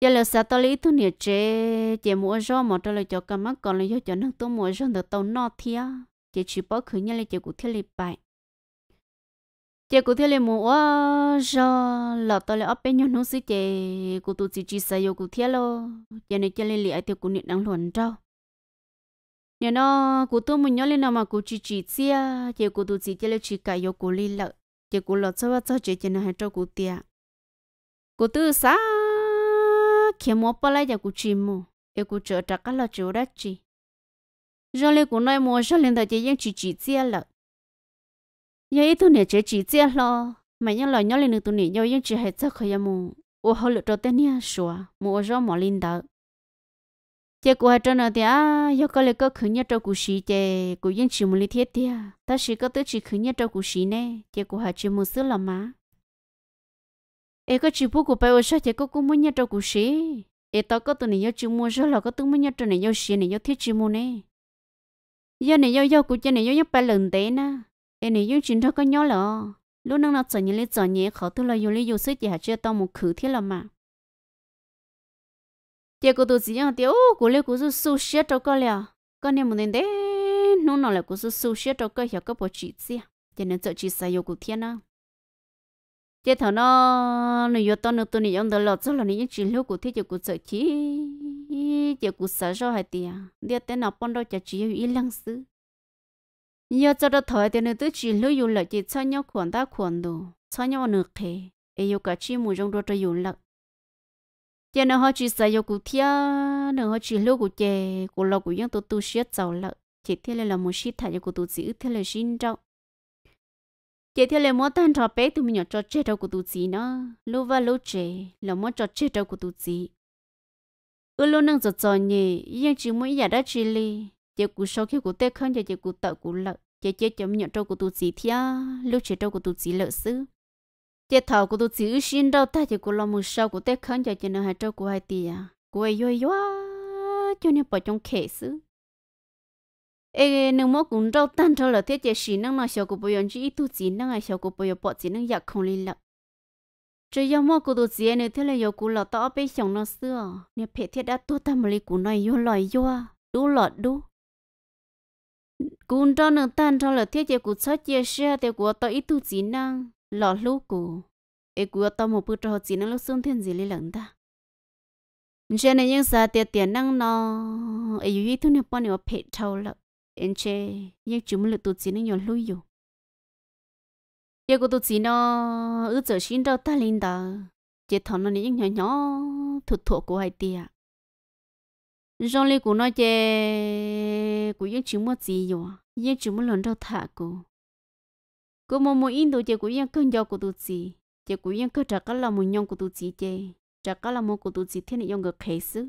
giờ là sao tao lấy tu nhiệt chế chị mua cho mà cho lại cho cả mắt còn lại cho cho năng tu mua cho được tàu nọ thia chỉ chỉ bỏ khứ nhân là chỉ cụ thiết lập bài chỉ cụ thiết lập mua cho lọ tôi là ấp bên nhau nó xí chỉ cụ tụ chỉ chỉ xây yêu cụ thiết lo giờ này chỉ lên lại theo cụ niệm đang luận trâu nhà nó cụ tụ mình nhớ lên nào mà cụ chỉ chỉ xia chỉ cụ tụ chỉ chỉ là chỉ cài yêu cụ li lợ chỉ cụ lọ cho cho chỉ chỉ nó hay cho cụ tiệt cụ tự sa khi mua bao lại giờ cụ chỉ mua, cụ chờ trả cả lọ chỗ đó chỉ rồi lên cũng nói mua rồi lên thời chỉ những chỉ chỉ chia lợ giờ ít tuần này chỉ chỉ chia lo mà những lời nhớ lên được tuần này giờ những chỉ hết sức khởi mù ô hậu lựa đầu tiên nha sủa mua rồi mỏ lên đó chế của hai trâu nào thì à giờ có lẽ có khử nhất trâu củ xí chế của những chỉ một lý thiết thì à ta chỉ có tới chỉ khử nhất trâu củ xí nè chế của hai chỉ một sức là má ê có chỉ bút của bài ô chỉ chế có cũng muốn nhất trâu củ xí ê tao có tuần này giờ chỉ mua rồi là có tuần muốn nhất trâu này giờ xí này giờ thiết chỉ mua nè giờ này giờ giờ cũng chơi này giờ giờ ba lần té na em này giờ chuyện đó có nhớ lọ lúc nãy nó chọn nhỉ lấy chọn nhỉ khó thứ là dùng lấy dùng sức gì hả chưa tao một khử thiết là mà giờ cô tôi chỉ nhớ tiêu cô lấy cô su su shit đâu có lẹ con em muốn đến nó nó là cô số số shit đâu có hiểu cái bộ chỉ gì giờ này chọn chỉ sai yêu cô thiên na giờ thằng nó nó yêu tao nó tôi này ông đó lọt rồi này những chỉ lưu cô thiết cho cô chọn chỉ ý giờ cụ sợ rồi hay tiệt đi tên nào bọn đâu chả chỉ yêu ý lăng sư giờ cho đó thời tiền nữa tôi chỉ lưu yêu lợi chỉ cho nhau khoản ta khoản đồ cho nhau nửa khề ấy yêu cả chi mùi trong đó cho yêu lợi giờ nữa họ chỉ sợ yêu cụ thia nó họ chỉ lưu cụ chè cụ lo cụ dân tôi tu siết giàu lợi chỉ thế là một sĩ thải cho cụ tu sĩ thế là xin trọng Chị theo lời mỗi tan trò bé tụi mình nhỏ trò chơi đâu của tụi chị nó lúc và lúc trẻ là mỗi trò chơi đâu của tụi chị ở lô nâng giọt giọt nhỉ yên chỉ mỗi nhà đã chỉ li chỉ cú sau khi cú tết không chỉ cú tợ cú lợ chỉ chết chấm nhận trâu cú tu sĩ thia lúc chỉ trâu cú tu sĩ lợ xứ chỉ thảo cú tu sĩ ư xin đâu ta chỉ cú lo mù sau cú tết không chỉ nó hai trâu cú hai à? cú ấy yoi yoi cho nên bỏ trong khệ xứ ê nương mốt cũng đâu tan trâu lợ thế chỉ xí nâng nó sau cú bồi yon chỉ tu sĩ nâng ai sau cú bồi bỏ chỉ nâng giặc dạ không li lợ chỉ yêu mua cụ tổ gì nữa thế là yêu cụ lọt to bây xong nó xưa nếu phải thiết đã tu ta mà lấy cụ này yêu lòi yêu đủ lọt đủ cụ cho nó tan cho là thiết chế cụ sáu chia xe thì cụ to ít tu chỉ năng lọ lú cụ ấy cụ to một bữa trò chỉ năng lúc xuống thiên gì lấy lần ta trên này những sao tiền tiền năng nó ấy yêu ít tu nè bao nhiêu phải trâu lợ anh chị những chúng mình tu chỉ năng nhiều lú yêu giờ cô tôi chỉ nó ở chỗ xin đâu ta linh đó chỉ thằng nó những nhỏ nhỏ thuộc thuộc của hai tia rong li của nó chè của những chuyện mua gì rồi những chuyện mua lần đâu thả cô cô mua mua in đồ chè của những cơn gió của tôi chỉ chè của những cơn trả cá là một nhông của tôi chỉ chè trả cá là một của tôi chỉ thiên này nhông cái khế xứ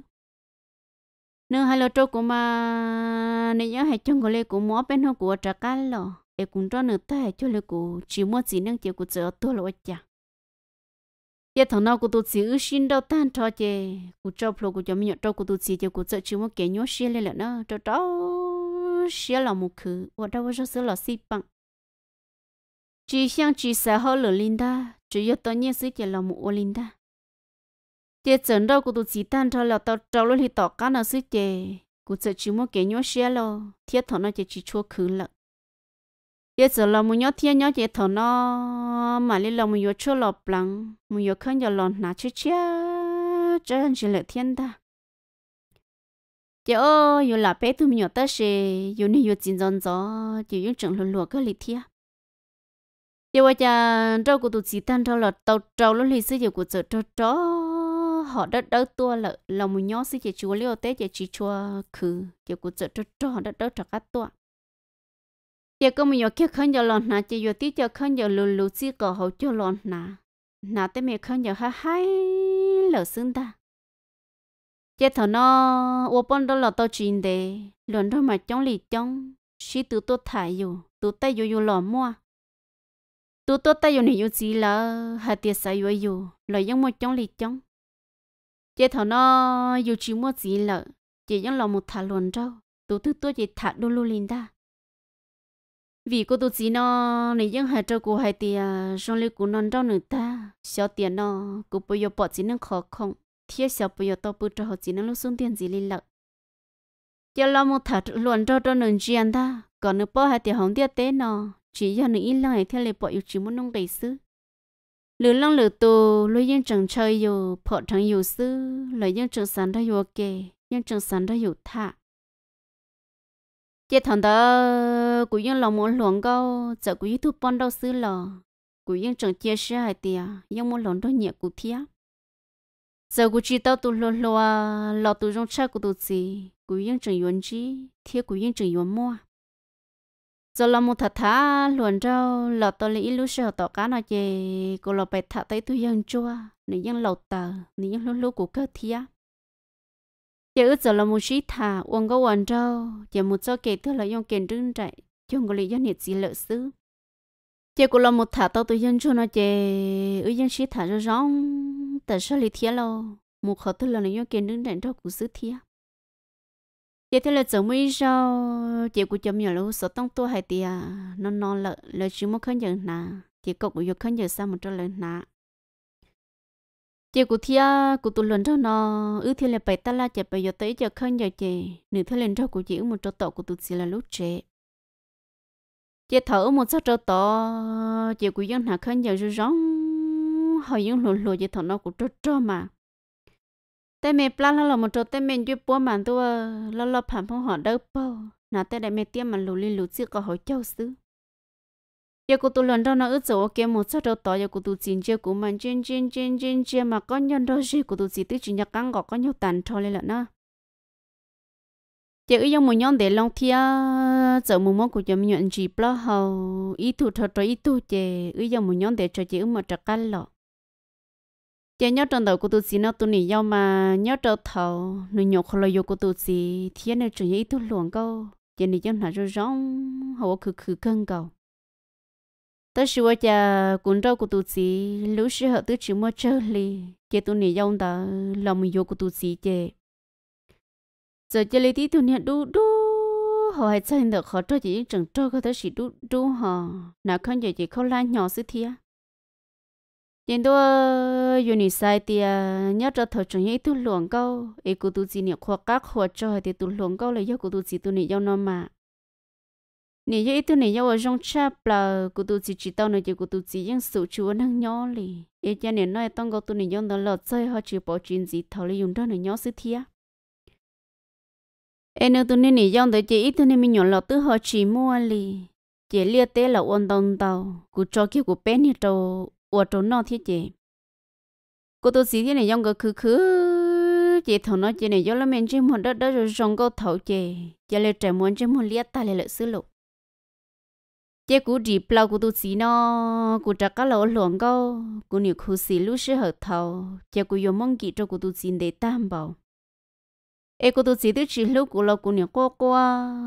nương hai lô trâu của mà nên nhớ hai chân của lê của mua bên hông của trả cá lò để cũng cho nữa thế cho lệ cụ chỉ mua chỉ năng chỉ cụ chờ tôi là chả giờ thằng nào cụ tôi chỉ ước xin đâu tan cho chị cụ cho plo cụ cho mình cho cụ tôi chỉ cho cụ chờ chỉ mua cái nhớ xe lên là nó cho đó xe là một thứ ở đâu có số là xí bằng chỉ sang chỉ sợ họ lừa Linda chỉ có tôi nhớ sự chỉ là một Linda chị chừng đâu cụ tôi chỉ tan cho là tao cho luôn thì tao cá nào sự chị cụ chờ chỉ mua cái nhớ xe lo thiết thằng nào chỉ chỉ chua khứ lận giờ giờ là mình nhớ thiên nhớ chế thọ nó mà lý là mình nhớ chưa lọp lăng mình nhớ không giờ lọp nà chứ chứ chứ anh chỉ là thiên ta chế ô giờ là bé tụi mình nhớ ta sẽ giờ này giờ chín giờ giờ giờ giờ chẳng luôn luôn cái lịch thiên giờ bây giờ đâu có tụi chị tan đâu là tàu trâu luôn lịch sử giờ của giờ trâu trâu họ đã đỡ tua là lòng mình nhớ sẽ chỉ chúa liều tết chỉ chúa khứ giờ của giờ trâu trâu họ đã đỡ trâu cắt tua giờ có mình nhóc kia không giờ lon nà chỉ giờ tiếc giờ không giờ lù lù chỉ có hậu cho lon nà nà tới mình không giờ ha hay lỡ xứng ta giờ thằng nó ô bón đó là tao chuyện đề luận đó mà chống lì chống sĩ tự tôi thải u, tự tay dù dù lò mua tự tôi tay dù này dù gì là hà tiệt sai u, dù lời giống một chống lì chống giờ thằng nó dù chỉ mua gì là chỉ giống lòng một thằng luận đâu tự tư tôi chỉ thả đôi lô linh ta vì cô tu sĩ nó này những hai trâu à, nó cô hai tiền trong lưu của nông rau nữa ta 小点呢，古不要保只能可控，贴小不要到不着好只能路送点子里了。要那么他乱着着能这样的，搞那包还得红点点呢，只要你一浪一天来包有只么弄得事。lửa lăng lửa tù lối những trường chơi dù phở thằng dù sư lời những trường sản ra dù kề những trường sản ra dù thạ chế thằng đó cũng những lòng muốn luận câu giờ cũng YouTube bọn đâu xứ lò cũng những chẳng chia sẻ hai tia nhưng muốn luận đâu nhẹ cũng thiệt giờ cũng chỉ tao tụi lo lo lo tụi trong cha của tụi gì cũng những chẳng yuan chi thiệt cũng những chẳng yuan mua giờ là một thật thà luận đâu là tôi lấy lúc sợ tao cá nói gì cô lo bài thà tới tụi dân chua nữ dân lầu tờ nữ dân lú lú của cơ thiệt giờ ước giờ là một sĩ thả uống có uống đâu giờ một số kể thưa là dùng kiến trứng chạy chung cái lý do nhiệt gì lợi xứ giờ cũng là một thả tao tự nhiên cho nó chè ước dân sĩ thả cho rong tại sao lý thiệt lo một khó thưa là dùng kiến trứng chạy cho cụ xứ thiệt giờ thế là giống mấy sao giờ cũng chấm nhỏ lâu sợ tông tua hay tiệt nó non lợ lợ chứ một khăn giờ nà chỉ cậu cũng dùng khăn giờ sao một trăm lần nà chị cụ thia cụ tụ lần cho nó ư thiên là bảy ta la chạy bảy giờ tới giờ khăn giờ chị nửa thiên lần cho cụ chị một chỗ tổ của tụ xì là lúc chị chị thở một chỗ chỗ tổ chị cụ dân hạ khăn giờ rồi rong hỏi những lùn lùn chị thở nó cụ chỗ chỗ mà tại mẹ plan là một chỗ tại mẹ chưa bố mà tôi lo lo phản phong họ đâu bao nà tại đại mẹ tiêm mà lùn lùn lùn chưa có hỏi châu xứ giờ cô tu lần đó nó ước chỗ kia một số đâu tỏ giờ cô tu chín chưa của mình chín chín chín chín chín mà có nhân đâu gì cô tu chỉ tới chỉ nhặt căng gọt có nhiều tàn thôi lên lận nó giờ ấy một nhóm để long thia giờ một món của giờ nhận chỉ blo hầu ý thu thật rồi ý thu, giờ ấy giờ một nhóm để cho chị một trạc căng lọ giờ nhớ trong đầu cô tu chỉ nó tu nỉ nhau mà nhớ trong thầu nụ nhục không lời vô cô tu chỉ thiên này chủ ý thu luồng câu giờ này cho nó rõ rong hầu cứ khử cân cầu tớ sư vợ cha cũng đâu của tụi chị lúc sư họ tứ chữ mua chơi li chị tụi này dòng ta lòng mình vô của tụi chị chị giờ chơi li tí tụi này đu đu họ hay chơi được họ chơi chỉ chẳng chơi có tớ sĩ đu đu họ nào không giờ chỉ không lan nhỏ sư thia nhưng tôi yêu ni sai thì nhớ cho thợ chúng ấy tụi luồng câu ấy của tụi chị này khoác khoác khoa chơi thì tụi luồng câu là do của tụi chị tụi này dòng nó mà nè giờ ít tu nè giờ ở trong cha bờ cụ tu chỉ chỉ tao nè giờ cụ tu chỉ những sự chúa năng nhó lì ít cho nè nói tao có tu nè giờ nó lọt chơi họ chỉ bỏ chuyện gì thầu lấy dùng đó nè nhó sự thia em nè tu nè nè giờ tới chỉ ít tu nè mình nhỏ lọt tư họ chỉ mua lì chỉ liệt tế là ôn đồng tàu cụ cho kia cụ bé nè trâu ở trâu nọ thế chị cụ tu chỉ thế nè giờ có khứ khứ chị thằng nó chỉ nè giờ là mình chỉ muốn đó đó rồi trong câu thầu chị chỉ lấy trẻ muốn chỉ muốn liệt ta lấy lợi sư lục chế cú đi plau cú tu xí nó cú trả cá lẩu luồng câu cú nhiều khu xí lúc xí hợp thầu chế cú dùng mong kỹ cho cú tu xí để tam bảo ê cú tu xí tức chỉ lúc cú lo cú nhiều cô cô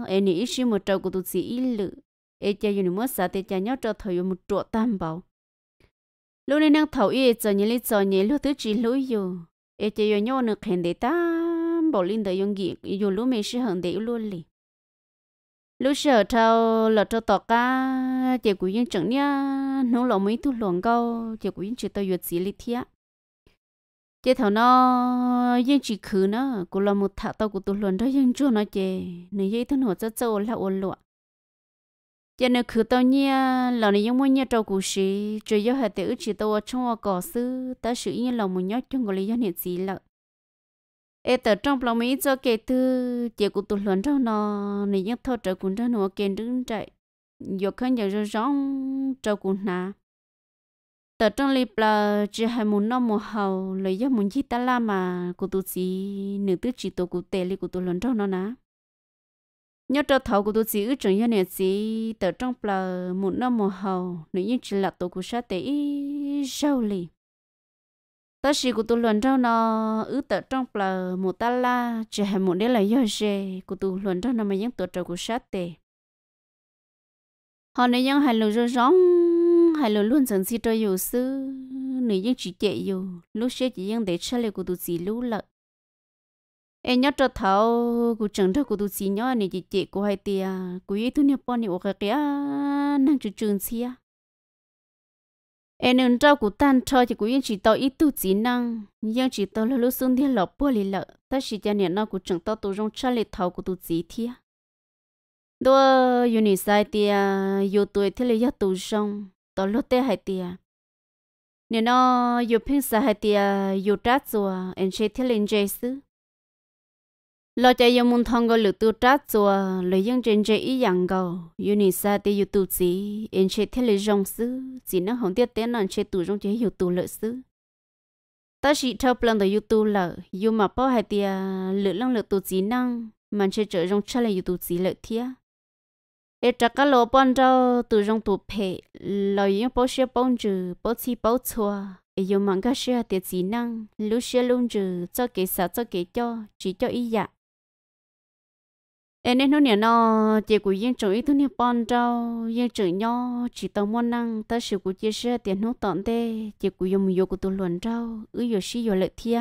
ê nhiều ít xí một trâu cú tu xí ít lự ê cha dùng nhiều mất sa để cha nhau cho thầu dùng một chỗ tam bảo lúc này năng thầu ý cho nhiều lý cho nhiều lúc tức chỉ lúc dù ê cha dùng nhau nó khen để tam bảo linh đời dùng kỹ dùng lúc mình xí hận để luôn liền lúc giờ trâu là trâu tọt cá chỉ của những chẳng nha nó là mấy tu luồng câu chỉ của những chỉ tao duyệt gì lịch thiệt chỉ thằng nó những chỉ khứ nó cũng là một thằng tao của tu luồng đó những chưa nói chỉ nếu như thân hồ rất trâu là ôn luận cho nên khứ tao nha lão này giống muốn nha trâu của sĩ chỉ do hệ tự chỉ tao trong hoa cỏ sư ta sử như là một nhát trong cái lý do này gì lợi ê tờ trong lòng mỹ cho kể từ chị của tụt luận trong nó này những thọ trợ cũng trong nó kể đứng chạy giờ khăn giờ rồi rong trợ cũng nà tờ trong lip là chỉ hai muốn nó một hầu lấy do muốn chi ta la mà của tụt gì nửa tứ chỉ tụt của tệ li của tụt luận trong nó nà nhớ trợ thọ của tụt gì ước chừng như này gì tờ trong là muốn nó một hầu nữ những chỉ là tụt của sát tệ sâu liền ta chỉ của tôi luận trong nó ư tự trong là một ta la chỉ hay một đấy là do gì của tôi luận trong nó mà những tổ trâu của sát tề họ nói những hai lô rong rong hai lô luôn sẵn si cho dù sư nếu những chỉ chạy dù lúc sẽ chỉ những để chơi của tôi chỉ lưu lợ em nhớ cho thảo của chẳng thảo của tôi chỉ nhớ này chỉ chạy của hai tia của ấy tôi nhớ bao nhiêu cái kia năng chụp trường xia em nên rau của tan cho thì cũng yên chỉ tao ít tu chỉ năng nhưng chỉ tao là lúc xuống thiên lọc bơ lì lợ ta chỉ cho nên nó cũng chẳng tao tu trong cha lệ thầu của tu chỉ thia đó uni sai tia yo tuổi thế là yết tu trong tao lúc tê hai tia nên nó yo phim sai hai tia yo trát rồi em chơi thế là chơi sư lo cho yêu môn thong gọi lực tu trát chùa lấy dân trên chơi ý dạng go unisa thì yêu tu gì em chơi thế lấy rong sư chỉ nó không tiếc tên nàng chơi tu rong chế yêu tu lợi sư ta chỉ thâu plan tới yêu tu lợ yêu mà bao hai tia lựa lăng lựa tu gì năng mà chơi chơi rong chơi là yêu tu gì lợi thia ê trả cá lô bọn cho tu rong tu phê lo yêu bao xe bông chữ bao chi bao chùa yêu mang cái xe tiệt gì năng lúc xe lông chữ cho cái sao cho cái cho chỉ cho ý dạng em nên nói nè nó chỉ của dân chủ ý thứ nè bọn trâu dân chủ nhau chỉ tao muốn năng ta sự của chia sẻ tiền nốt tọn tê chị của dùng vô của tôi luận trâu ứ vô sĩ vô lệ thia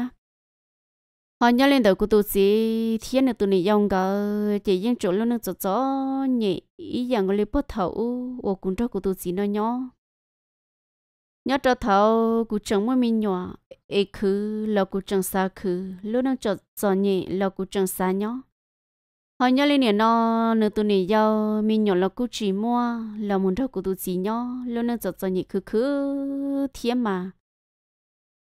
họ nhớ lên đầu của tôi sĩ thiên là tôi nè dòng gờ chỉ dân chủ luôn nè cho cho nhị ý rằng người bất thấu ô cũng cho của tôi sĩ nó nhỏ nhớ cho thấu của chồng mới mình nhỏ ấy cứ là của chồng xa khứ, luôn nè cho cho nhị là của chồng xa nhỏ họ nhớ lên nè nó nửa tụi này giàu mình nhỏ là cú chỉ mua là muốn cho cô tu sĩ nhỏ luôn nó chợt cho nhị khứ khứ thiên mà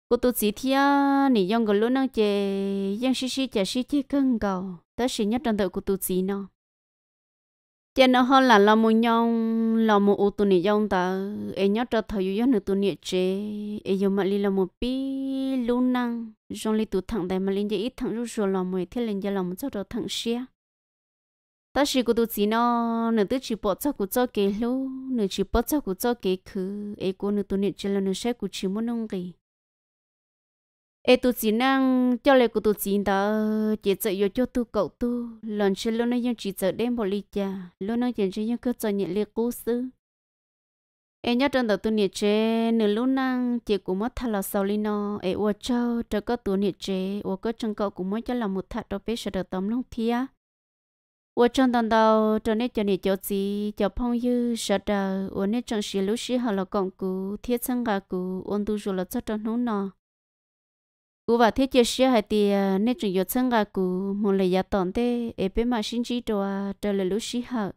cô tu sĩ thiên nị dòng cái luôn nó chè dòng xí xí chè xí chè cưng cầu tới xí nhất trong đời cô tu sĩ nó chè nó hơn là là muốn nhong là muốn ô tu này dòng ta em nhớ cho thời yêu nửa tụi này chè em dùng mà li là một pi luôn năng dòng li tu thằng đại mà linh chỉ ít thằng rú rồi là mày thiên linh gia là muốn cho đó thằng xia ta chỉ có tụi nó nửa tứ chỉ bỏ cho cụ cho kế lu nửa chỉ bỏ cho cụ cho kế khứ ấy cô nửa tu nửa chỉ là nửa sẽ cụ chỉ muốn nông gì ấy tu chỉ năng cho lại cụ tu chỉ đó chỉ sợ yêu cho tu cậu tu lần chỉ lúc nãy chỉ sợ đem bỏ ly cha lúc nãy chỉ chỉ nhớ cơ cho nhận liệt cố sư ấy nhớ trong đầu tu nửa chế nửa lúc năng chỉ cũng mất thà là sau ly nó ấy uo cho cho có tu nửa chế uo có trong cậu cũng mới cho là một thà đó bé sợ được tóm long thia 我正当到这里叫你叫子叫朋友晓得，我那正是六十号了广告，贴成个股，温度热了早着弄呢。我话贴这些还的，那种有成个股，莫来也当的，也别嘛心急着啊，这里六十号。